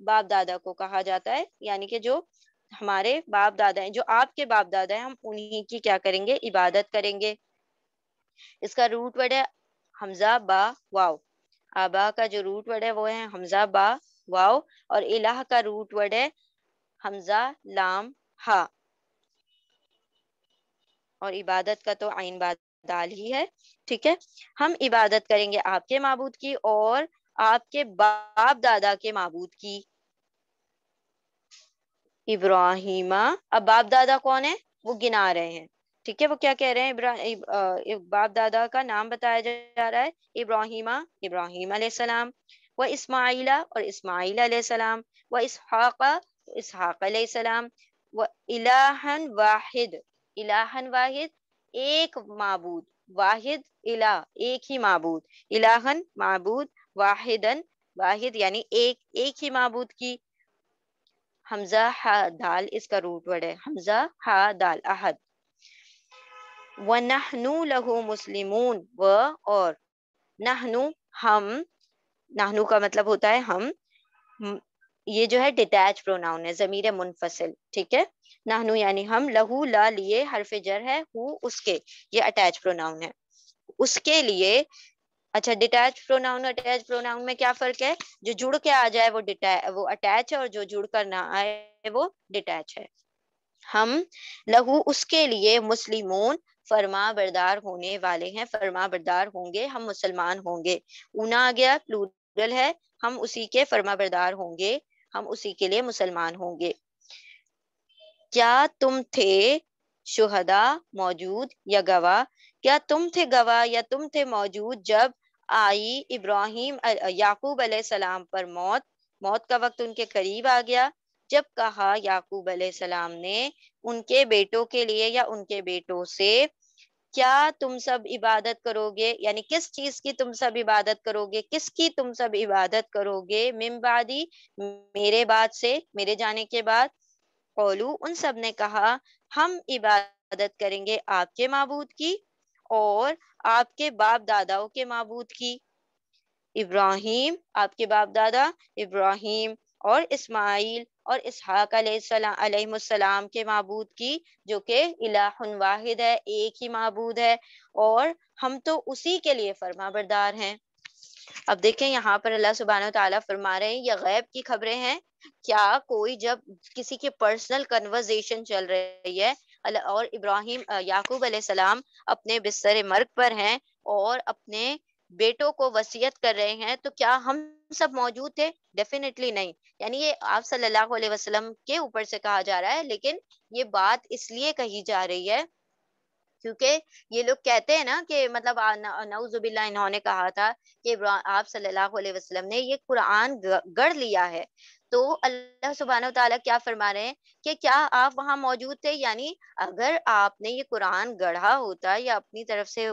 बाप दादा को कहा जाता है यानी कि जो हमारे बाप दादा हैं जो आपके बाप दादा हैं हम उन्हीं की क्या करेंगे इबादत करेंगे इसका रूट वर्ड है हमजा बा वाओ आबा का जो रूट वर्ड है वो है हमजा बा वाओ और इलाह का रूट वर्ड है हमजा लाम हा और इबादत का तो आइन दाल ही है ठीक है हम इबादत करेंगे आपके मबूद की और आपके बाप दादा के मबूद की इब्राहिमा अब बाप दादा कौन है वो गिना रहे हैं ठीक है वो क्या कह रहे हैं इब्राहिम बाप दादा का नाम बताया जा रहा है इब्राहिमा इब्राहिम सलाम व इस्माइला और इस्माइल सलाम व इसहाका इसहाक सलाम व इलाहन वाहिद इलाहन वाहिद एक मबूद वाहिद इला एक ही मबूद इलाहन मबूद वाहिदन वाहिद यानी एक एक ही मबूद की हमजा हा दाल इसका रूट वर्ड है हमजा हा दाल अहद व नहनु लहु मुस्लिमून व और नहनु हम नहनु का मतलब होता है हम ये जो है डिटैच प्रोनाउन है जमीर मुनफसिल ठीक है नाहनू यानी हम लहू ला लिए हरफ जर है हु उसके ये अटैच प्रोनाउन है उसके लिए अच्छा डिटैच प्रोनाउन अटैच प्रोनाउन में क्या फर्क है जो जुड़ के आ जाए वो डिटैच वो अटैच है और जो जुड़ कर ना आए वो डिटैच है हम लहू उसके लिए मुस्लिमोन फरमा बरदार होने वाले हैं फरमा बरदार होंगे हम मुसलमान होंगे ऊना आ गया प्लूरल है हम उसी के फरमा बरदार होंगे हम उसी के लिए मुसलमान होंगे क्या तुम थे शुहदा मौजूद या गवाह क्या तुम थे गवाह या तुम थे मौजूद जब आई इब्राहिम याकूब सलाम पर मौत मौत का वक्त उनके करीब आ गया जब कहा याकूब सलाम ने उनके बेटों के लिए या उनके बेटों से क्या तुम सब इबादत करोगे यानी किस चीज की तुम सब इबादत करोगे किसकी तुम सब इबादत करोगे मिमबादी मेरे बाद से मेरे जाने के बाद कौलू उन सब ने कहा हम इबादत करेंगे आपके मबूद की और आपके बाप दादाओं के मबूद की इब्राहिम आपके बाप दादा इब्राहिम और इस्माइल और इसहाकाम के मबूद की जो कि इलाहन वाहिद है एक ही मबूद है और हम तो उसी के लिए फरमा बरदार हैं अब देखें यहाँ पर अल्लाह सुबहान तला फरमा रहे हैं यह गैब की खबरें हैं क्या कोई जब किसी की पर्सनल कन्वर्जेशन चल रही है और इब्राहिम याकूब सलाम अपने बिस्तर मर्ग पर हैं और अपने बेटों को वसीयत कर रहे हैं तो क्या हम सब मौजूद थे डेफिनेटली नहीं यानी ये आप सल्लल्लाहु अलैहि वसल्लम के ऊपर से कहा जा रहा है लेकिन ये बात इसलिए कही जा रही है क्योंकि ये लोग कहते हैं ना कि मतलब नवजुबिल्ला इन्होंने कहा था कि आप सल्लल्लाहु अलैहि वसल्लम ने ये कुरान गढ़ लिया है तो अल्लाह सुबहान तला क्या फरमा रहे हैं कि क्या आप वहाँ मौजूद थे यानी अगर आपने ये कुरान गढ़ा होता या अपनी तरफ से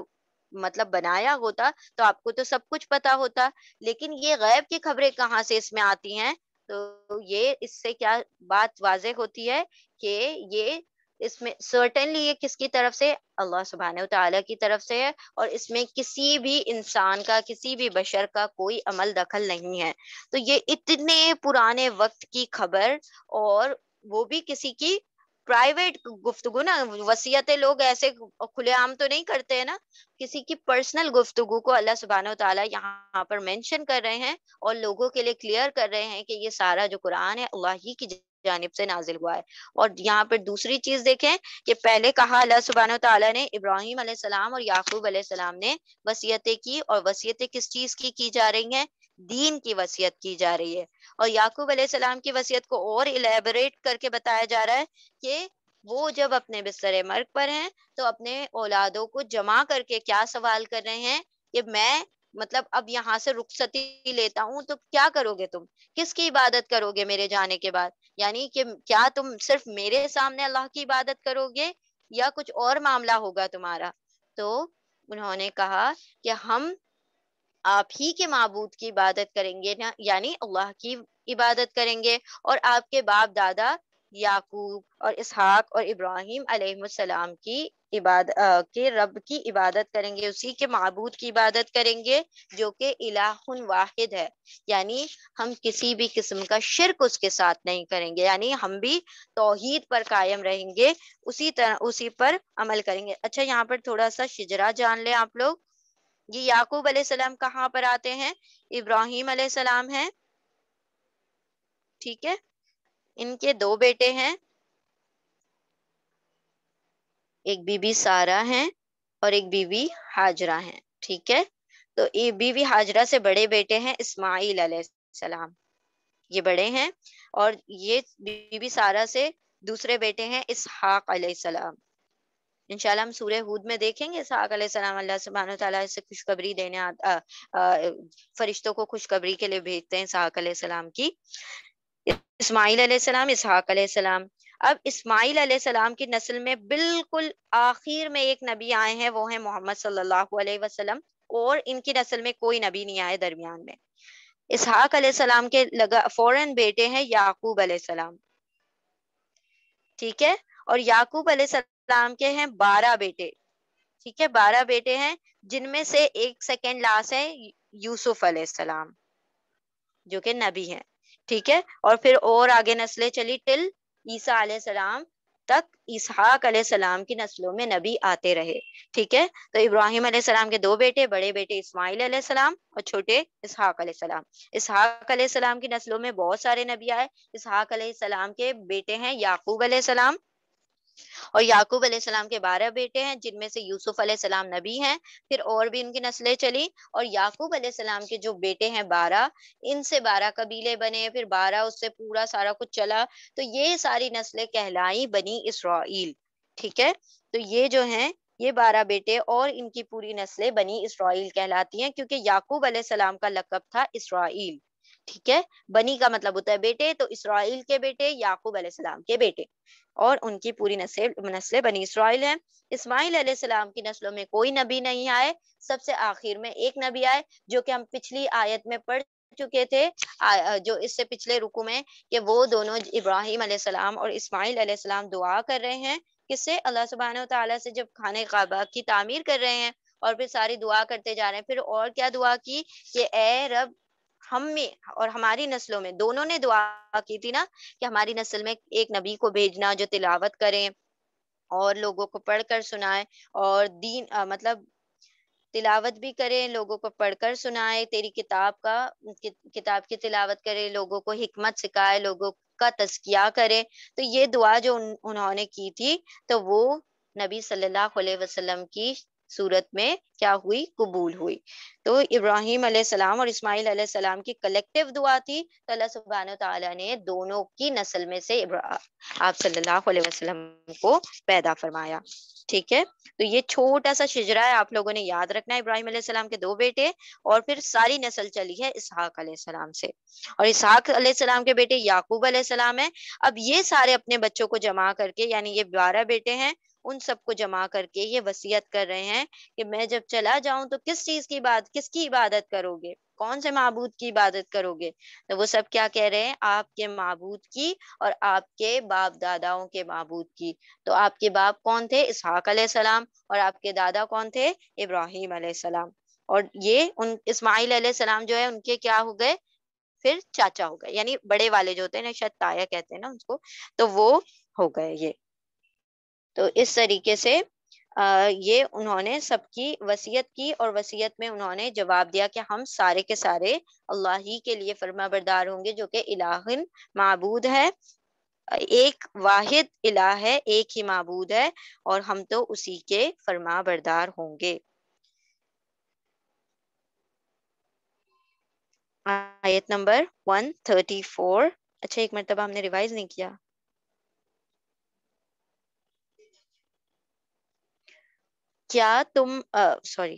मतलब बनाया होता तो आपको तो सब कुछ पता होता लेकिन ये गैब की खबरें कहाँ से इसमें आती हैं तो ये इससे क्या बात वाज होती है कि ये इसमें सर्टेनली ये किसकी तरफ से अल्लाह सुबहान तला की तरफ से है और इसमें किसी भी इंसान का किसी भी बशर का कोई अमल दखल नहीं है तो ये इतने पुराने वक्त की खबर और वो भी किसी की प्राइवेट गुफ्तगु ना वसीयत लोग ऐसे खुलेआम तो नहीं करते हैं ना किसी की पर्सनल गुफ्तगु को अल्लाह सुबहान तला यहाँ पर मेंशन कर रहे हैं और लोगों के लिए क्लियर कर रहे हैं कि ये सारा जो कुरान है अल्लाह ही की जानब से नाजिल हुआ है और यहाँ पर दूसरी चीज देखें कि पहले कहा अल्लाह सुबहान तला ने इब्राहिम और याकूब सलाम ने वसीयतें की और वसीयतें किस चीज की की जा रही हैं दीन की वसीयत की जा रही है और याकूब सलाम की वसीयत को और इलेबरेट करके बताया जा रहा है कि वो जब अपने बिस्तर मर्ग पर हैं तो अपने औलादों को जमा करके क्या सवाल कर रहे हैं कि मैं मतलब अब यहाँ से रुखसती लेता हूँ तो क्या करोगे तुम किसकी इबादत करोगे मेरे जाने के बाद यानी कि क्या तुम सिर्फ मेरे सामने अल्लाह की इबादत करोगे या कुछ और मामला होगा तुम्हारा तो उन्होंने कहा कि हम आप ही के मबूद की इबादत करेंगे ना यानी अल्लाह की इबादत करेंगे और आपके बाप दादा याकूब और इसहाक और इब्राहिम अलैहिस्सलाम की इबाद के रब की इबादत करेंगे उसी के मबूद की इबादत करेंगे जो कि इलाहुन वाहिद है यानी हम किसी भी किस्म का शिरक उसके साथ नहीं करेंगे यानी हम भी तोहीद पर कायम रहेंगे उसी तरह उसी पर अमल करेंगे अच्छा यहाँ पर थोड़ा सा शिजरा जान ले आप लोग ये याकूब अलैहिस्सलाम कहाँ पर आते हैं इब्राहिम अलैहिस्सलाम हैं ठीक है इनके दो बेटे हैं एक बीबी सारा हैं और एक बीबी हाजरा हैं ठीक है तो ये बीबी हाजरा से बड़े बेटे हैं इस्माइल अलैहिस्सलाम ये बड़े हैं और ये बीबी सारा से दूसरे बेटे हैं इसहाक अलैहिस्सलाम इनशाला हम सूर्य हूद में देखेंगे साकलाम अल्लाह सुबहान से खुशखबरी देने फरिश्तों को खुशखबरी के लिए भेजते हैं सलाम की इस्माईल सलाम इसहाक सलाम अब इस्माईल सलाम की नस्ल में बिल्कुल आखिर में एक नबी आए हैं वो है मोहम्मद सल्लाम और इनकी नस्ल में कोई नबी नहीं आए दरमियान में इसहाक सलाम के लगा फौरन बेटे हैं याकूब सलाम ठीक है और याकूब सलाम के हैं बारह बेटे ठीक है बारह बेटे हैं जिनमें से एक सेकेंड लास्ट है यूसुफ अलैहिस्सलाम जो कि नबी हैं ठीक है और फिर और आगे नस्लें चली टिल ईसा अलैहिस्सलाम तक इसहाक अलैहिस्सलाम की नस्लों में नबी आते रहे ठीक है तो इब्राहिम अलैहिस्सलाम के दो बेटे बड़े बेटे इस्माइल अलैहिस्सलाम और छोटे इसहाक अलैहिस्सलाम इसहाक अलैहिस्सलाम की नस्लों में बहुत सारे नबी आए इसहाक अलैहिस्सलाम के बेटे हैं याकूब अलैहिस्सलाम और याकूब अलैहिस्सलाम के बारह बेटे हैं जिनमें से यूसुफ अलैहिस्सलाम नबी हैं फिर और भी इनकी नस्लें चली और याकूब अलैहिस्सलाम के जो बेटे हैं बारह इनसे बारह कबीले बने फिर बारह उससे पूरा सारा कुछ चला तो ये सारी नस्लें कहलाई बनी इसराइल ठीक है तो ये जो है ये बारह बेटे और इनकी पूरी नस्लें बनी इसराइल कहलाती हैं क्योंकि याकूब अलैहिस्सलाम का लकब था इसराइल ठीक है बनी का मतलब होता है बेटे तो इसराइल के बेटे याकूब अलैहिस्सलाम के बेटे और उनकी पूरी नस्ल नस्लें बनी इसराइल है इस्माइल अलैहिस्सलाम की नस्लों में कोई नबी नहीं आए सबसे आखिर में एक नबी आए जो कि हम पिछली आयत में पढ़ चुके थे जो इससे पिछले रुकू में कि वो दोनों इब्राहिम अलैहिस्सलाम और इस्माइल अलैहिस्सलाम दुआ कर रहे हैं किससे अल्लाह सुबहान तला से जब खाने काबा की तामीर कर रहे हैं और फिर सारी दुआ करते जा रहे हैं फिर और क्या दुआ की कि ए रब हम में और हमारी नस्लों में दोनों ने दुआ की थी ना कि हमारी नस्ल में एक नबी को भेजना जो तिलावत करें और लोगों को पढ़कर सुनाए और दीन आ, मतलब तिलावत भी करें लोगों को पढ़कर सुनाए तेरी किताब का कि, किताब की तिलावत करें लोगों को हिकमत सिखाए लोगों का तस्किया करें तो ये दुआ जो उन, उन्होंने की थी तो वो नबी सल्लल्लाहु अलैहि वसल्लम की सूरत में क्या हुई कबूल हुई तो इब्राहिम सलाम और इस्माइल सलाम की कलेक्टिव दुआ थी तो अल्लाह सुबहान तला ने दोनों की नस्ल में से आप सल्लल्लाहु अलैहि वसल्लम को पैदा फरमाया ठीक है तो ये छोटा सा शिजरा है आप लोगों ने याद रखना इब्राहिम सलाम के दो बेटे और फिर सारी नस्ल चली है इसहाक सलाम से और इसहाक सलाम के बेटे याकूब सलाम है अब ये सारे अपने बच्चों को जमा करके यानी ये बारह बेटे हैं उन सबको जमा करके ये वसीयत कर रहे हैं कि मैं जब चला जाऊं तो किस चीज की बात किसकी इबादत करोगे कौन से महबूद की इबादत करोगे तो वो सब क्या कह रहे हैं आपके महबूद की और आपके बाप दादाओं के महबूद की तो आपके बाप कौन थे इसहाक सलाम और आपके दादा कौन थे इब्राहिम सलाम और ये उन इस्माइल सलाम जो है उनके क्या हो गए फिर चाचा हो गए यानी बड़े वाले जो होते हैं ना शायद ताया कहते हैं ना उनको तो वो हो गए ये तो इस तरीके से ये उन्होंने सबकी वसीयत की और वसीयत में उन्होंने जवाब दिया कि हम सारे के सारे अल्लाह ही के लिए फर्मा बरदार होंगे जो कि इलाहन मबूद है एक वाहिद इला है एक ही मबूद है और हम तो उसी के फर्मा बरदार होंगे आयत नंबर 134 अच्छा एक मरतबा हमने रिवाइज नहीं किया क्या तुम सॉरी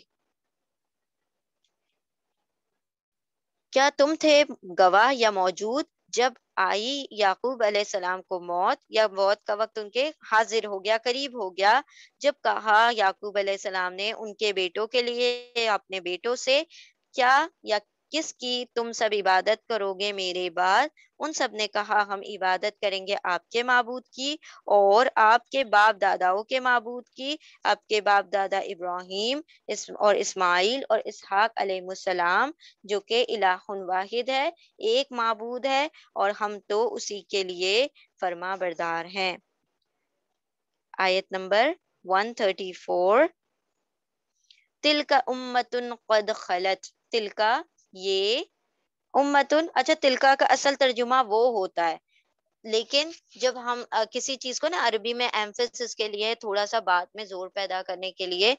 क्या तुम थे गवाह या मौजूद जब आई याकूब सलाम को मौत या मौत का वक्त उनके हाजिर हो गया करीब हो गया जब कहा याकूब सलाम ने उनके बेटों के लिए अपने बेटों से क्या या किसकी तुम सब इबादत करोगे मेरे बाद उन सब ने कहा हम इबादत करेंगे आपके मबूद की और आपके बाप दादाओं के मबूद की आपके बाप दादा इब्राहिम इस और इस्माइल और इसहाक अलैहिस्सलाम जो के इलाहुन वाहिद है एक मबूद है और हम तो उसी के लिए फरमा बरदार हैं आयत नंबर 134 तिल का उम्मतुन कद खलत तिलका ये उम्मतुन अच्छा तिलका का असल तर्जुमा वो होता है लेकिन जब हम आ, किसी चीज को ना अरबी में एम्फेसिस के लिए थोड़ा सा बात में जोर पैदा करने के लिए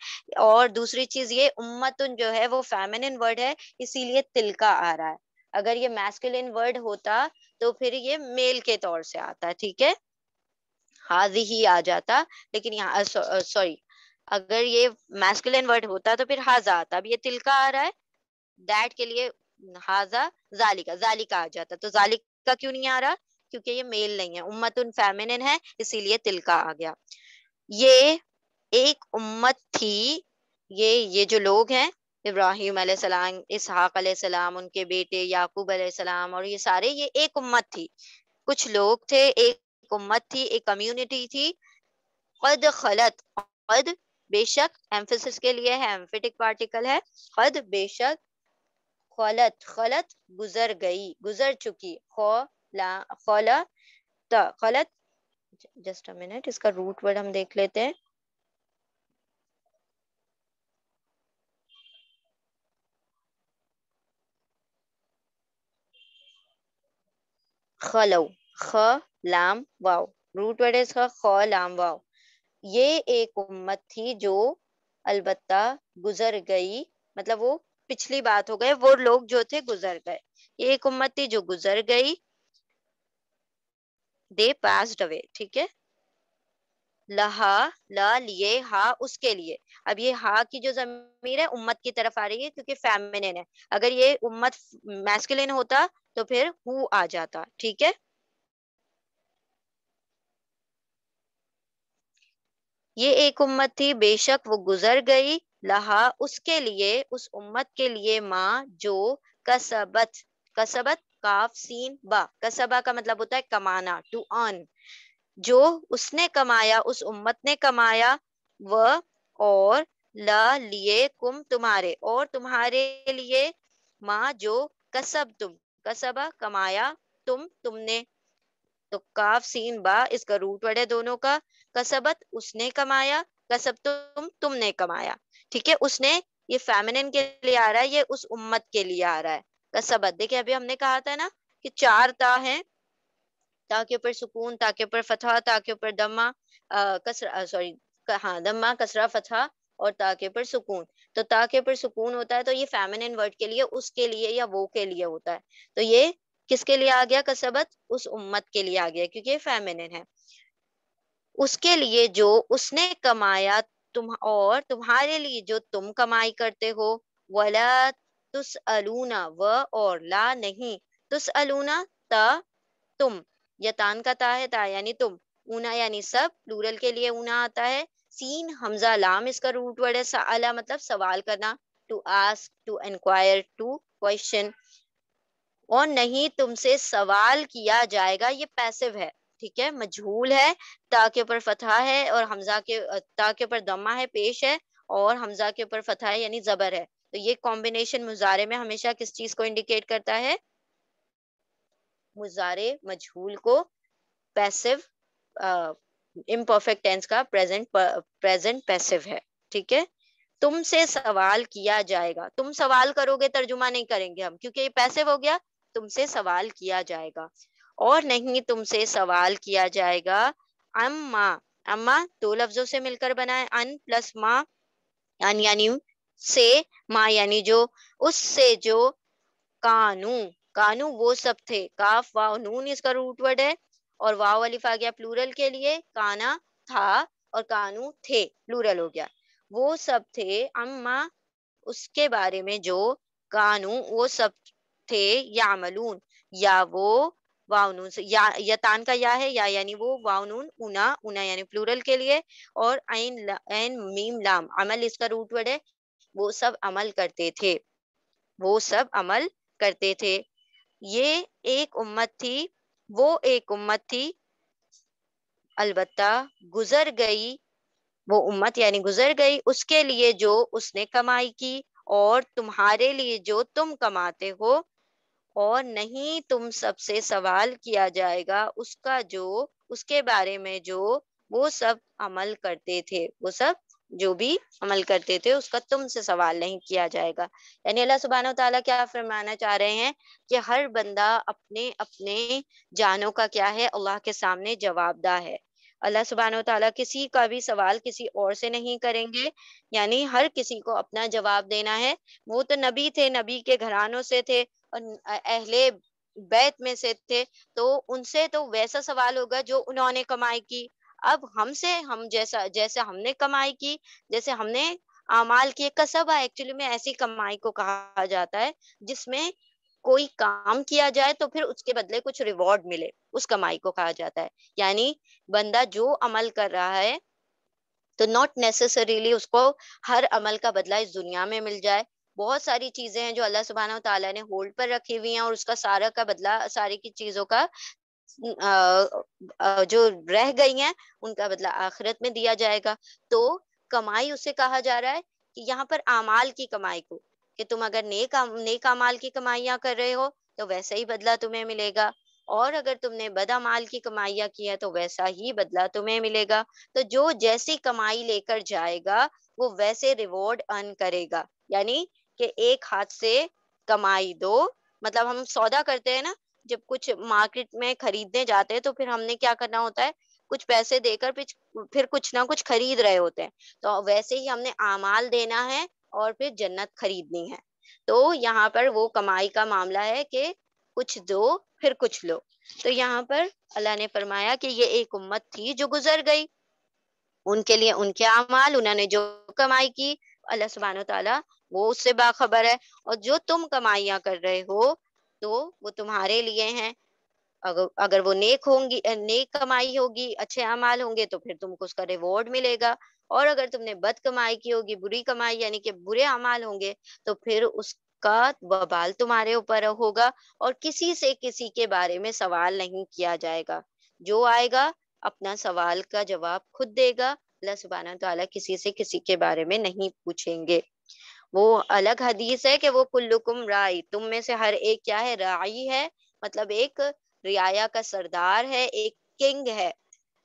और दूसरी चीज ये उम्मतुन जो है वो फेमिनिन वर्ड है इसीलिए तिलका आ रहा है अगर ये मैस्कुलिन वर्ड होता तो फिर ये मेल के तौर से आता ठीक है हाजी ही आ जाता लेकिन यहाँ सॉरी अगर ये मैस्कुलिन वर्ड होता तो फिर हाजा आता अब ये तिलका आ रहा है दैट के लिए हाजा जालिका जालिका आ जाता तो जालिका क्यों नहीं आ रहा क्योंकि ये मेल नहीं है उम्मत उन फेमिन है इसीलिए तिलका आ गया ये एक उम्मत थी ये ये जो लोग हैं इब्राहिम सलाम इसहाक सलाम उनके बेटे याकूब सलाम और ये सारे ये एक उम्मत थी कुछ लोग थे एक उम्मत थी एक कम्युनिटी थी कद खलत कद बेशक एम्फिस के लिए है एम्फिटिक पार्टिकल है कद बेशक खलत खलत गुजर गई गुजर चुकी खो ला खौला त खलत जस्ट अ मिनट इसका रूट वर्ड हम देख लेते हैं खलऊ ख लाम वाव रूट वर्ड इसका ख लाम वाव ये एक उम्मत थी जो अलबत्ता गुजर गई मतलब वो पिछली बात हो गए वो लोग जो थे गुजर गए ये एक उम्मत थी जो गुजर गई दे पास अवे ठीक है लहा ला लिए हा उसके लिए अब ये हा की जो जमीर है उम्मत की तरफ आ रही है क्योंकि फेमिनिन है अगर ये उम्मत मैस्कुलिन होता तो फिर हु आ जाता ठीक है ये एक उम्मत थी बेशक वो गुजर गई लहा उसके लिए उस उम्मत के लिए माँ जो कसबत कसबत काफ सीन बा कसबा का मतलब होता है कमाना टू अर्न जो उसने कमाया उस उम्मत ने कमाया व और ल लिए कुम तुम्हारे और तुम्हारे लिए माँ जो कसब तुम कसबा कमाया तुम तुमने तो काफ सीन बा इसका रूट वर्ड है दोनों का कसबत उसने कमाया कसब तुम तुमने कमाया ठीक है उसने ये फेमिनिन के लिए आ रहा है ये उस उम्मत के लिए आ रहा है कसब देखिए अभी हमने कहा था ना कि चार ता है ता के ऊपर सुकून ता के ऊपर फतह ता के ऊपर दमा कसरा सॉरी हाँ दमा कसरा फतह और ता के ऊपर सुकून तो ता के ऊपर सुकून होता है तो ये फेमिनिन वर्ड के लिए उसके लिए या वो के लिए होता है तो ये किसके लिए आ गया कसबत उस उम्मत के लिए आ गया क्योंकि ये फेमिनिन है उसके लिए जो उसने कमाया तुम और तुम्हारे लिए जो तुम कमाई करते हो वला तुस अलूना व और ला नहीं तुस अलूना त तुम यतान का ता है ता यानी तुम ऊना यानी सब प्लूरल के लिए ऊना आता है सीन हमजा लाम इसका रूट वर्ड है सला मतलब सवाल करना to ask to inquire to question और नहीं तुमसे सवाल किया जाएगा ये पैसिव है ठीक है मजहूल है ता के ऊपर फतहा है और हमजा के ता के ऊपर दमा है पेश है और हमजा के ऊपर फतह है यानी जबर है तो ये कॉम्बिनेशन मुजारे में हमेशा किस चीज को इंडिकेट करता है मुजारे मजहूल को पैसिव इम्परफेक्ट टेंस का प्रेजेंट प्रेजेंट पैसिव है ठीक है तुमसे सवाल किया जाएगा तुम सवाल करोगे तर्जुमा नहीं करेंगे हम क्योंकि ये पैसिव हो गया तुमसे सवाल किया जाएगा और नहीं तुमसे सवाल किया जाएगा अम्मा अम्मा दो लफ्जों से मिलकर बनाए अन प्लस माँ अन यानी से माँ यानी जो उससे जो कानू कानू वो सब थे काफ वाव नून इसका रूट वर्ड है और वाव अलिफ आ गया प्लूरल के लिए काना था और कानू थे प्लूरल हो गया वो सब थे अम्मा उसके बारे में जो कानू वो सब थे यामलून या वो वाउनून से या यतान का या है या यानी वो वाउनून उना उना यानी प्लूरल के लिए और ऐन ऐन मीम लाम अमल इसका रूट वर्ड है वो सब अमल करते थे वो सब अमल करते थे ये एक उम्मत थी वो एक उम्मत थी अलबत्ता गुजर गई वो उम्मत यानी गुजर गई उसके लिए जो उसने कमाई की और तुम्हारे लिए जो तुम कमाते हो और नहीं तुम सबसे सवाल किया जाएगा उसका जो उसके बारे में जो वो सब अमल करते थे वो सब जो भी अमल करते थे उसका तुमसे सवाल नहीं किया जाएगा यानी अल्लाह सुबहाना तला क्या फरमाना चाह रहे हैं कि हर बंदा अपने अपने जानों का क्या है अल्लाह के सामने जवाबदा है अल्लाह सुबहान तला किसी का भी सवाल किसी और से नहीं करेंगे यानी हर किसी को अपना जवाब देना है वो तो नबी थे नबी के घरानों से थे अहले बैत में से थे तो उनसे तो वैसा सवाल होगा जो उन्होंने कमाई की अब हमसे हम जैसा जैसे हमने कमाई की जैसे हमने अमाल की कसबा एक्चुअली में ऐसी कमाई को कहा जाता है जिसमें कोई काम किया जाए तो फिर उसके बदले कुछ रिवॉर्ड मिले उस कमाई को कहा जाता है यानी बंदा जो अमल कर रहा है तो नॉट नेसेसरीली उसको हर अमल का बदला इस दुनिया में मिल जाए बहुत सारी चीजें हैं जो अल्लाह सुबहाना तला ने होल्ड पर रखी हुई हैं और उसका सारा का बदला सारी की चीजों का जो रह गई हैं उनका बदला आखिरत में दिया जाएगा तो कमाई उसे कहा जा रहा है कि यहाँ पर आमाल की कमाई को कि तुम अगर नेक नेक अमाल की कमाइयाँ कर रहे हो तो वैसा ही बदला तुम्हें मिलेगा और अगर तुमने बदामाल की कमाइया की है तो वैसा ही बदला तुम्हें मिलेगा तो जो जैसी कमाई लेकर जाएगा वो वैसे रिवॉर्ड अर्न करेगा यानी कि एक हाथ से कमाई दो मतलब हम सौदा करते हैं ना जब कुछ मार्केट में खरीदने जाते हैं तो फिर हमने क्या करना होता है कुछ पैसे देकर फिर कुछ ना कुछ खरीद रहे होते हैं तो वैसे ही हमने आमाल देना है और फिर जन्नत खरीदनी है तो यहाँ पर वो कमाई का मामला है कि कुछ दो फिर कुछ लो तो यहाँ पर अल्लाह ने फरमाया कि ये एक उम्मत थी जो गुजर गई उनके लिए उनके अमाल उन्होंने जो कमाई की अल्लाह सुबहान तला वो उससे बाखबर है और जो तुम कमाइया कर रहे हो तो वो तुम्हारे लिए हैं अगर अगर वो नेक होंगी नेक कमाई होगी अच्छे अमाल होंगे तो फिर तुमको उसका रिवॉर्ड मिलेगा और अगर तुमने बद कमाई की होगी बुरी कमाई यानी कि बुरे अमाल होंगे तो फिर उसका बबाल तुम्हारे ऊपर होगा और किसी से किसी के बारे में सवाल नहीं किया जाएगा जो आएगा अपना सवाल का जवाब खुद देगा अल्लाह सुबहाना तला किसी से किसी के बारे में नहीं पूछेंगे वो अलग हदीस है कि वो कुल्लुकुम राई तुम में से हर एक क्या है राई है मतलब एक रियाया का सरदार है एक किंग है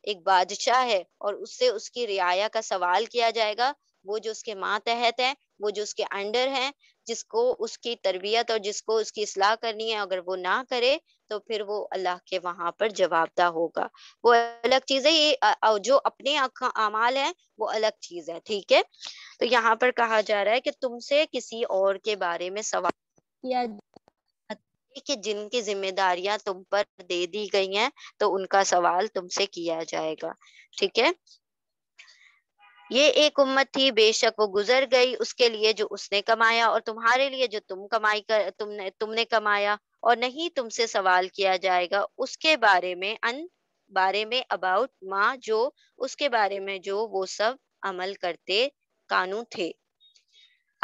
एक बादशाह है और उससे उसकी रियाया का सवाल किया जाएगा वो जो उसके तहत है वो जो उसके अंडर है जिसको उसकी तरबियत और जिसको उसकी असलाह करनी है अगर वो ना करे तो फिर वो अल्लाह के वहां पर जवाबदा होगा वो अलग चीज है ये जो अपने अमाल है वो अलग चीज है ठीक है तो यहाँ पर कहा जा रहा है कि तुमसे किसी और के बारे में सवाल किया कि जिनकी जिम्मेदारियां तुम पर दे दी गई हैं तो उनका सवाल तुमसे किया जाएगा ठीक है ये एक उम्मत थी बेशक वो गुजर गई उसके लिए जो उसने कमाया और तुम्हारे लिए जो तुम कमाई कर तुमने तुमने कमाया और नहीं तुमसे सवाल किया जाएगा उसके बारे में अन बारे में अबाउट माँ जो उसके बारे में जो वो सब अमल करते कानून थे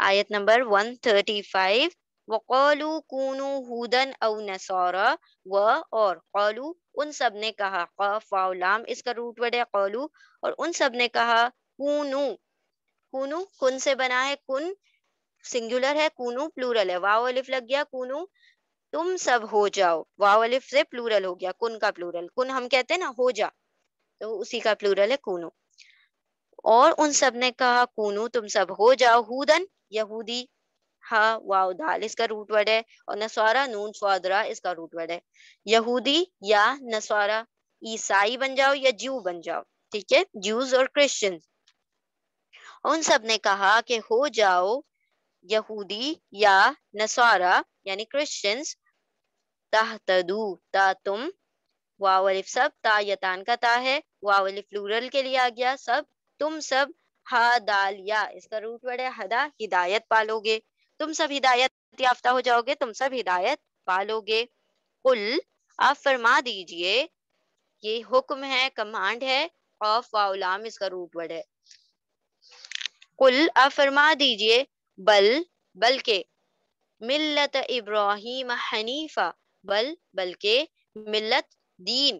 आयत नंबर 135 वकौलू कूनू हुदन अव नसौरा व और कौलू उन सब ने कहा कौफ इसका रूट वर्ड है कौलू और उन सब ने कहा कूनू कूनू कुन से बना है कुन सिंगुलर है कूनू प्लूरल है वाओ अलिफ लग गया कूनू तुम सब हो जाओ वाव अलिफ से प्लूरल हो गया कुन का प्लूरल कुन हम कहते हैं ना हो जा तो उसी का प्लूरल है कूनो और उन सब ने कहा कूनू तुम सब हो जाओ हुदन यहूदी हा वाव दाल इसका रूट वर्ड है और नसवारा नून स्वादरा इसका रूट वर्ड है यहूदी या नसवारा ईसाई बन जाओ या ज्यू बन जाओ ठीक है ज्यूज और क्रिश्चियन उन सब ने कहा कि हो जाओ यहूदी या नसारा यानी क्रिश्चियंस ताहतदू ता तुम वावलिफ सब ता यतान का ता है वावलिफ प्लूरल के लिए आ गया सब तुम सब या इसका रूट वर्ड है हदा हिदायत पालोगे तुम सब हिदायत याफ्ता हो जाओगे तुम सब हिदायत पालोगे कुल आप फरमा दीजिए ये हुक्म है कमांड है ऑफ वाउलाम इसका रूट वर्ड है कुल आप फरमा दीजिए बल बल्कि मिल्लत इब्राहिम हनीफा बल बल्कि मिल्लत दीन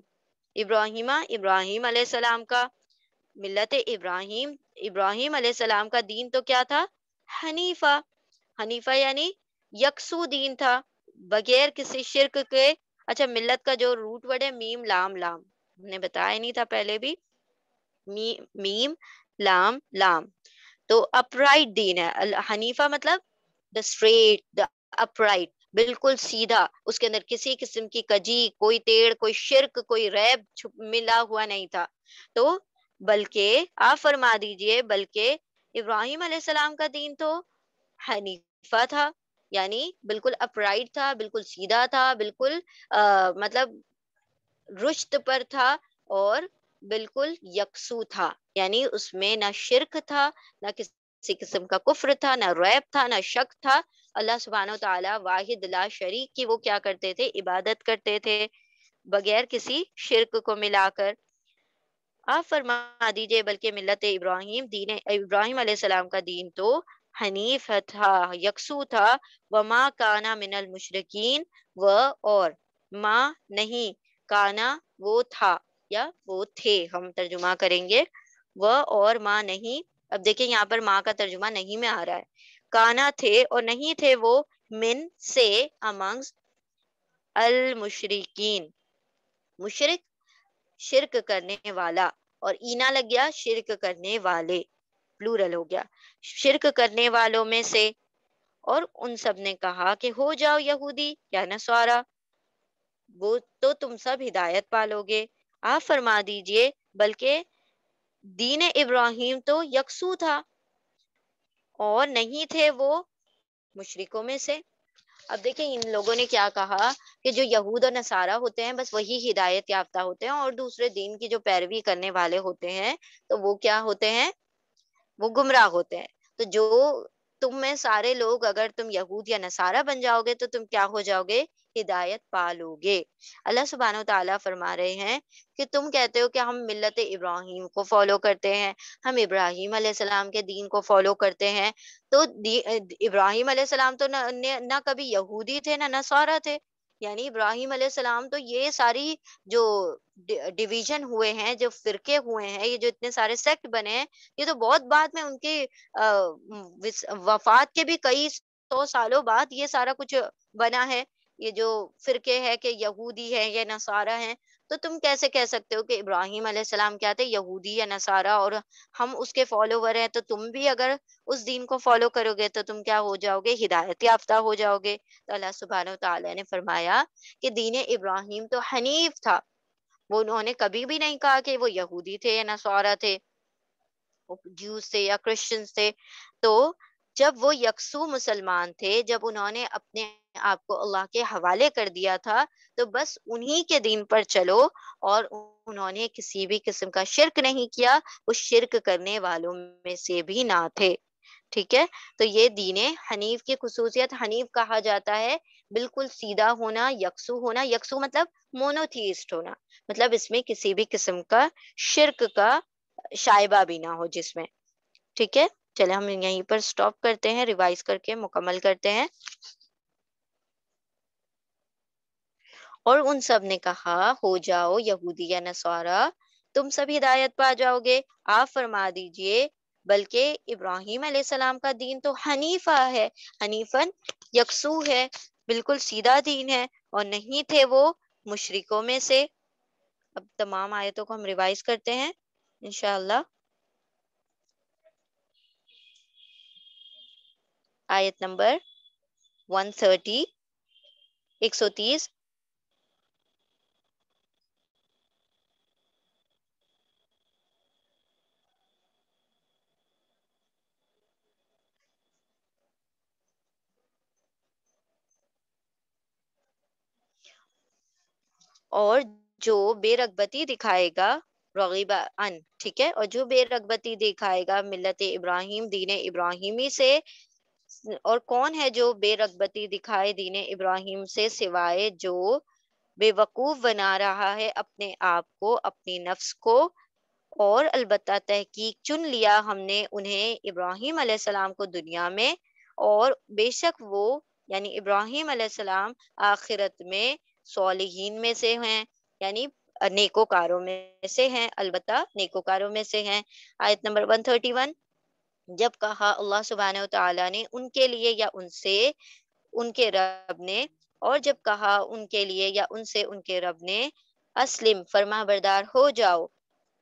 इब्राहिमा इब्राहिम अलैहिस्सलाम का मिल्लत इब्राहिम इब्राहिम अलैहिस्सलाम का दीन तो क्या था हनीफा हनीफा यानी यकसू दीन था बगैर किसी शिरक के अच्छा मिल्लत का जो रूट वर्ड है मीम लाम लाम हमने बताया नहीं था पहले भी मी, मीम लाम लाम तो अपराइट दीन है हनीफा मतलब द स्ट्रेट द अपराइट बिल्कुल सीधा उसके अंदर किसी किस्म की कजी कोई तेड़ कोई शिरक कोई रैब मिला हुआ नहीं था तो बल्कि आप फरमा दीजिए बल्कि इब्राहिम अलैहिस्सलाम का दीन तो हनीफा था यानी बिल्कुल अपराइट था बिल्कुल सीधा था बिल्कुल आ, मतलब रुश्त पर था और बिल्कुल यकसू था यानी उसमें ना शिरक था ना किसी किस्म का कुफर था ना रैब था ना शक था अल्लाह सुबहान तला वाहिद ला शरीक की वो क्या करते थे इबादत करते थे बगैर किसी शिरक को मिलाकर आप फरमा दीजिए बल्कि मिलत इब्राहिम दीन इब्राहिम सलाम का दीन तो हनीफ था यकसू था व माँ काना मिनल मुशरकिन व और माँ नहीं काना वो था या वो थे हम तर्जुमा करेंगे वह और माँ नहीं अब देखिए यहाँ पर माँ का तर्जुमा नहीं में आ रहा है काना थे और नहीं थे वो मिन से अमंग अल मुशरकिन मुशरक शिरक करने वाला और ईना लग गया शिरक करने वाले प्लूरल हो गया शिरक करने वालों में से और उन सब ने कहा कि हो जाओ यहूदी या नसवारा वो तो तुम सब हिदायत पालोगे आप फरमा दीजिए बल्कि दीन इब्राहिम तो यकसू था और नहीं थे वो मुशरकों में से अब देखिए इन लोगों ने क्या कहा कि जो यहूद और नसारा होते हैं बस वही हिदायत याफ्ता होते हैं और दूसरे दीन की जो पैरवी करने वाले होते हैं तो वो क्या होते हैं वो गुमराह होते हैं तो जो तुम में सारे लोग अगर तुम यहूद या नसारा बन जाओगे तो तुम क्या हो जाओगे हिदायत पा लोगे अल्लाह सुबहान तला फरमा रहे हैं कि तुम कहते हो कि हम मिलत इब्राहिम को फॉलो करते हैं हम इब्राहिम सलाम के दीन को फॉलो करते हैं तो इब्राहिम सलाम तो ना, ना कभी यहूदी थे ना नसारा थे यानी इब्राहिम सलाम तो ये सारी जो डिवीजन हुए हैं जो फिरके हुए हैं ये जो इतने सारे सेक्ट बने हैं ये तो बहुत बाद में उनके वफात के भी कई सौ सालों बाद ये सारा कुछ बना है ये जो फिरके है कि यहूदी है या नसारा है तो तुम कैसे कह सकते हो कि इब्राहिम अलैहिस्सलाम क्या थे यहूदी या नसारा और हम उसके फॉलोवर हैं तो तुम भी अगर उस दीन को फॉलो करोगे तो तुम क्या हो जाओगे हिदायत याफ्ता हो जाओगे तो अल्लाह सुबहान तला ने फरमाया कि दीन इब्राहिम तो हनीफ था वो उन्होंने कभी भी नहीं कहा कि वो यहूदी थे या नसारा थे जूस थे या क्रिश्चियंस थे तो जब वो यकसू मुसलमान थे जब उन्होंने अपने आप को अल्लाह के हवाले कर दिया था तो बस उन्हीं के दिन पर चलो और उन्होंने किसी भी किस्म का शिरक नहीं किया वो शिरक करने वालों में से भी ना थे ठीक है तो ये दीन हनीफ की खसूसियत हनीफ कहा जाता है बिल्कुल सीधा होना यकसू होना यकसू मतलब मोनोथीस्ट होना मतलब इसमें किसी भी किस्म का शिरक का शायबा भी ना हो जिसमें ठीक है चले हम यहीं पर स्टॉप करते हैं रिवाइज करके मुकम्मल करते हैं और उन सब ने कहा हो जाओ यहूदी या नसारा तुम सब हिदायत पा जाओगे आप फरमा दीजिए बल्कि इब्राहिम सलाम का दीन तो हनीफा है हनीफन यकसू है बिल्कुल सीधा दीन है और नहीं थे वो मुशरकों में से अब तमाम आयतों को हम रिवाइज करते हैं इनशाला आयत नंबर 130 और जो बेरगबती दिखाएगा रगीबा अन ठीक है और जो बेरगबती दिखाएगा मिलत इब्राहिम दीन इब्राहिमी से और कौन है जो बेरगबती दिखाए दीने इब्राहिम से सिवाय जो बेवकूफ बना रहा है अपने आप को अपनी नफ्स को और अलबत् तहकीक चुन लिया हमने उन्हें इब्राहिम अलैहिस्सलाम को दुनिया में और बेशक वो यानी इब्राहिम अलैहिस्सलाम आखिरत में सोलहीन में से हैं यानी नेकोकारों में से हैं अलबत्ता नेकोकारों में से हैं आयत नंबर 131 जब कहा अल्लाह सुबहान तला ने उनके लिए या उनसे उनके रब ने और जब कहा उनके लिए या उनसे उनके रब ने असलिम फरमा बरदार हो जाओ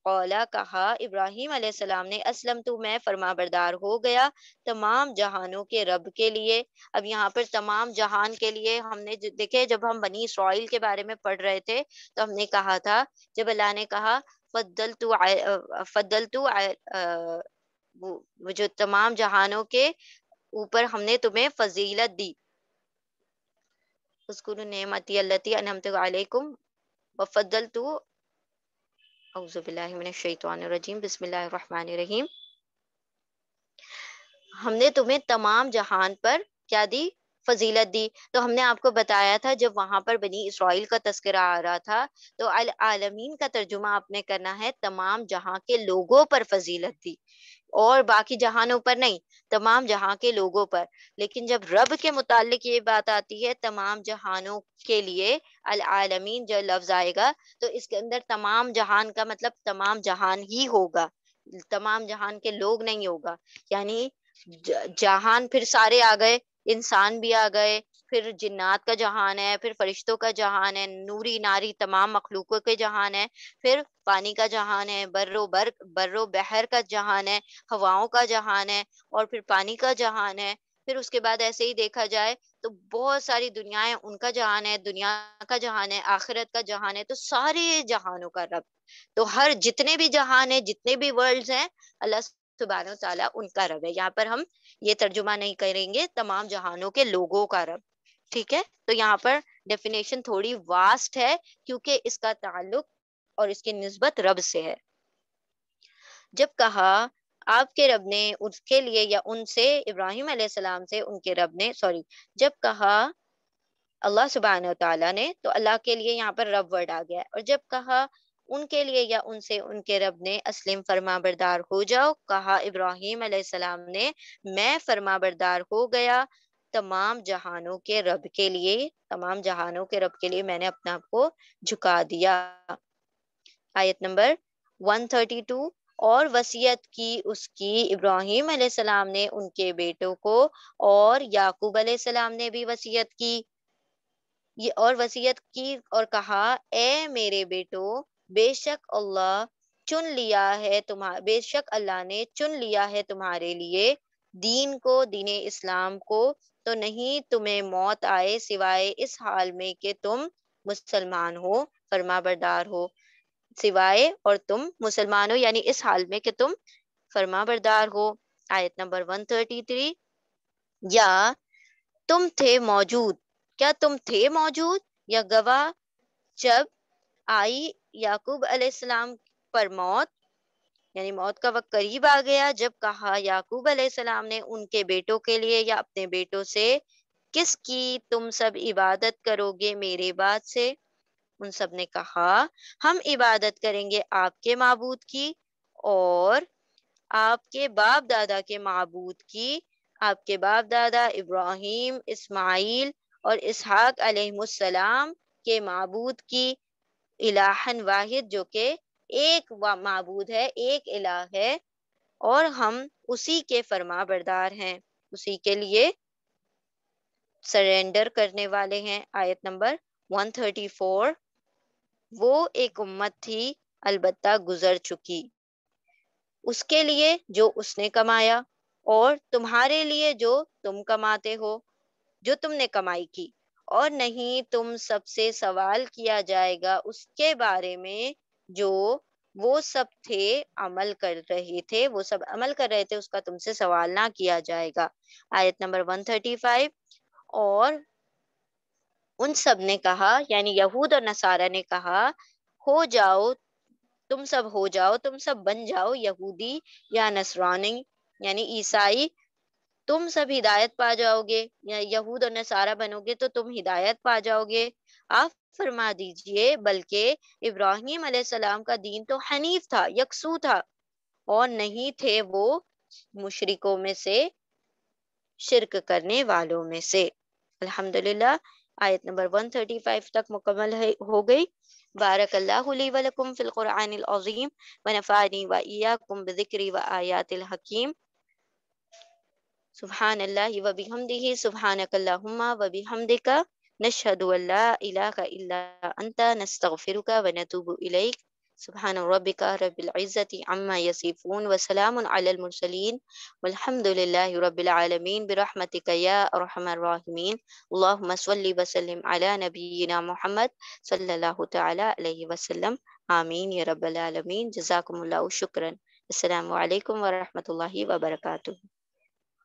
औला कहा इब्राहिम सलाम ने असलम तो मैं फरमा बरदार हो गया तमाम जहानों के रब के लिए अब यहाँ पर तमाम जहान के लिए हमने देखे जब हम बनी इसराइल के बारे में पढ़ रहे थे तो हमने कहा था जब अल्लाह ने कहा फद्दल तो फदल तो वो जो तमाम जहानों के ऊपर हमने तुम्हें फजीलत दी उसको नेमती अल्लती अनहमत अलैकुम हमने तुम्हें तमाम जहान पर क्या दी फजीलत दी तो हमने आपको बताया था जब वहां पर बनी इसराइल का तस्करा आ रहा था तो अल आलमीन का तर्जुमा आपने करना है तमाम जहां के लोगों पर फजीलत दी और बाकी जहानों पर नहीं तमाम जहां के लोगों पर लेकिन जब रब के मुतालिक ये बात आती है तमाम जहानों के लिए अल आलमीन जो लफ्ज आएगा तो इसके अंदर तमाम जहान का मतलब तमाम जहान ही होगा तमाम जहान के लोग नहीं होगा यानी जहान फिर सारे आ गए इंसान भी आ गए फिर जिन्नात का जहान है फिर फरिश्तों का जहान है नूरी नारी तमाम मखलूकों के जहान है फिर पानी का जहान है बर्रो बर बर्रो बहर का जहान है हवाओं का जहान है और फिर पानी का जहान है फिर उसके बाद ऐसे ही देखा जाए तो बहुत सारी दुनियाएं उनका जहान है दुनिया का जहान है आखिरत का जहान है तो सारे जहानों का रब तो हर जितने भी जहान है जितने भी वर्ल्ड हैं अल्लाह सुबहान तला उनका रब है यहाँ पर हम ये तर्जुमा नहीं करेंगे तमाम जहानों के लोगों का रब ठीक है तो यहाँ पर डेफिनेशन थोड़ी वास्ट है क्योंकि इसका ताल्लुक और इसकी नस्बत रब से है जब कहा आपके रब ने उसके लिए या उनसे इब्राहिम सलाम से उनके रब ने सॉरी जब कहा अल्लाह सुबहान तला ने तो अल्लाह के लिए यहाँ पर रब वर्ड आ गया और जब कहा उनके लिए या उनसे उनके रब ने असलिम फरमा बरदार हो जाओ कहा इब्राहिम सलाम ने मैं फरमा बरदार हो गया तमाम जहानों के रब के लिए तमाम जहानों के रब के लिए मैंने अपने आप को झुका दिया आयत नंबर 132 और वसीयत की उसकी इब्राहिम सलाम ने उनके बेटों को और याकूब सलाम ने भी वसीयत की ये और वसीयत की और कहा ए मेरे बेटो बेशक अल्लाह चुन लिया है तुम्हारा बेशक अल्लाह ने चुन लिया है तुम्हारे लिए दीन को दीन इस्लाम को तो नहीं तुम्हें मौत आए सिवाय इस हाल में कि तुम मुसलमान हो फरमा बरदार हो सिवाय और तुम मुसलमान हो यानी इस हाल में कि तुम फरमा बरदार हो आयत नंबर 133 या तुम थे मौजूद क्या तुम थे मौजूद या गवाह जब आई याकूब अलैहिस्सलाम पर मौत यानी मौत का वक्त करीब आ गया जब कहा याकूब अलैहिस्सलाम ने उनके बेटों के लिए या अपने बेटों से किसकी तुम सब इबादत करोगे मेरे बाद से उन सब ने कहा हम इबादत करेंगे आपके महबूद की और आपके बाप दादा के मबूद की आपके बाप दादा इब्राहिम इस्माइल और इसहाक अलैहिस्सलाम के मबूद की इलाहन वाहिद जो के एक मबूद है एक इला है और हम उसी के फरमा बरदार हैं उसी के लिए सरेंडर करने वाले हैं आयत नंबर 134 वो एक उम्मत थी अलबत्ता गुजर चुकी उसके लिए जो उसने कमाया और तुम्हारे लिए जो तुम कमाते हो जो तुमने कमाई की और नहीं तुम सबसे सवाल किया जाएगा उसके बारे में जो वो सब थे अमल कर रहे थे वो सब अमल कर रहे थे उसका तुमसे सवाल ना किया जाएगा आयत नंबर 135 और उन सब ने कहा यानी यहूद और नसारा ने कहा हो जाओ तुम सब हो जाओ तुम सब बन जाओ यहूदी या नसरानी यानी ईसाई तुम सब हिदायत पा जाओगे या यहूद और नसारा बनोगे तो तुम हिदायत पा जाओगे आप फरमा दीजिए बल्कि इब्राहिम अलैहिस्सलाम का दीन तो हनीफ था यकसू था और नहीं थे वो मुशरकों में से शिरक करने वालों में से अल्हम्दुलिल्लाह आयत नंबर 135 तक मुकम्मल हो गई بارك الله لي ولكم في फिल العظيم ونفعني व بذكري व الحكيم سبحان الله وبحمده سبحانك اللهم وبحمدك نشهد أن لا إله إلا أنت نستغفرك ونتوب إليك سبحان ربك رب العزة عما يصفون وسلام على المرسلين والحمد لله رب العالمين برحمتك يا أرحم الراحمين اللهم صل وسلم على نبينا محمد صلى الله تعالى عليه وسلم آمين يا رب العالمين جزاكم الله شكرا السلام عليكم ورحمة الله وبركاته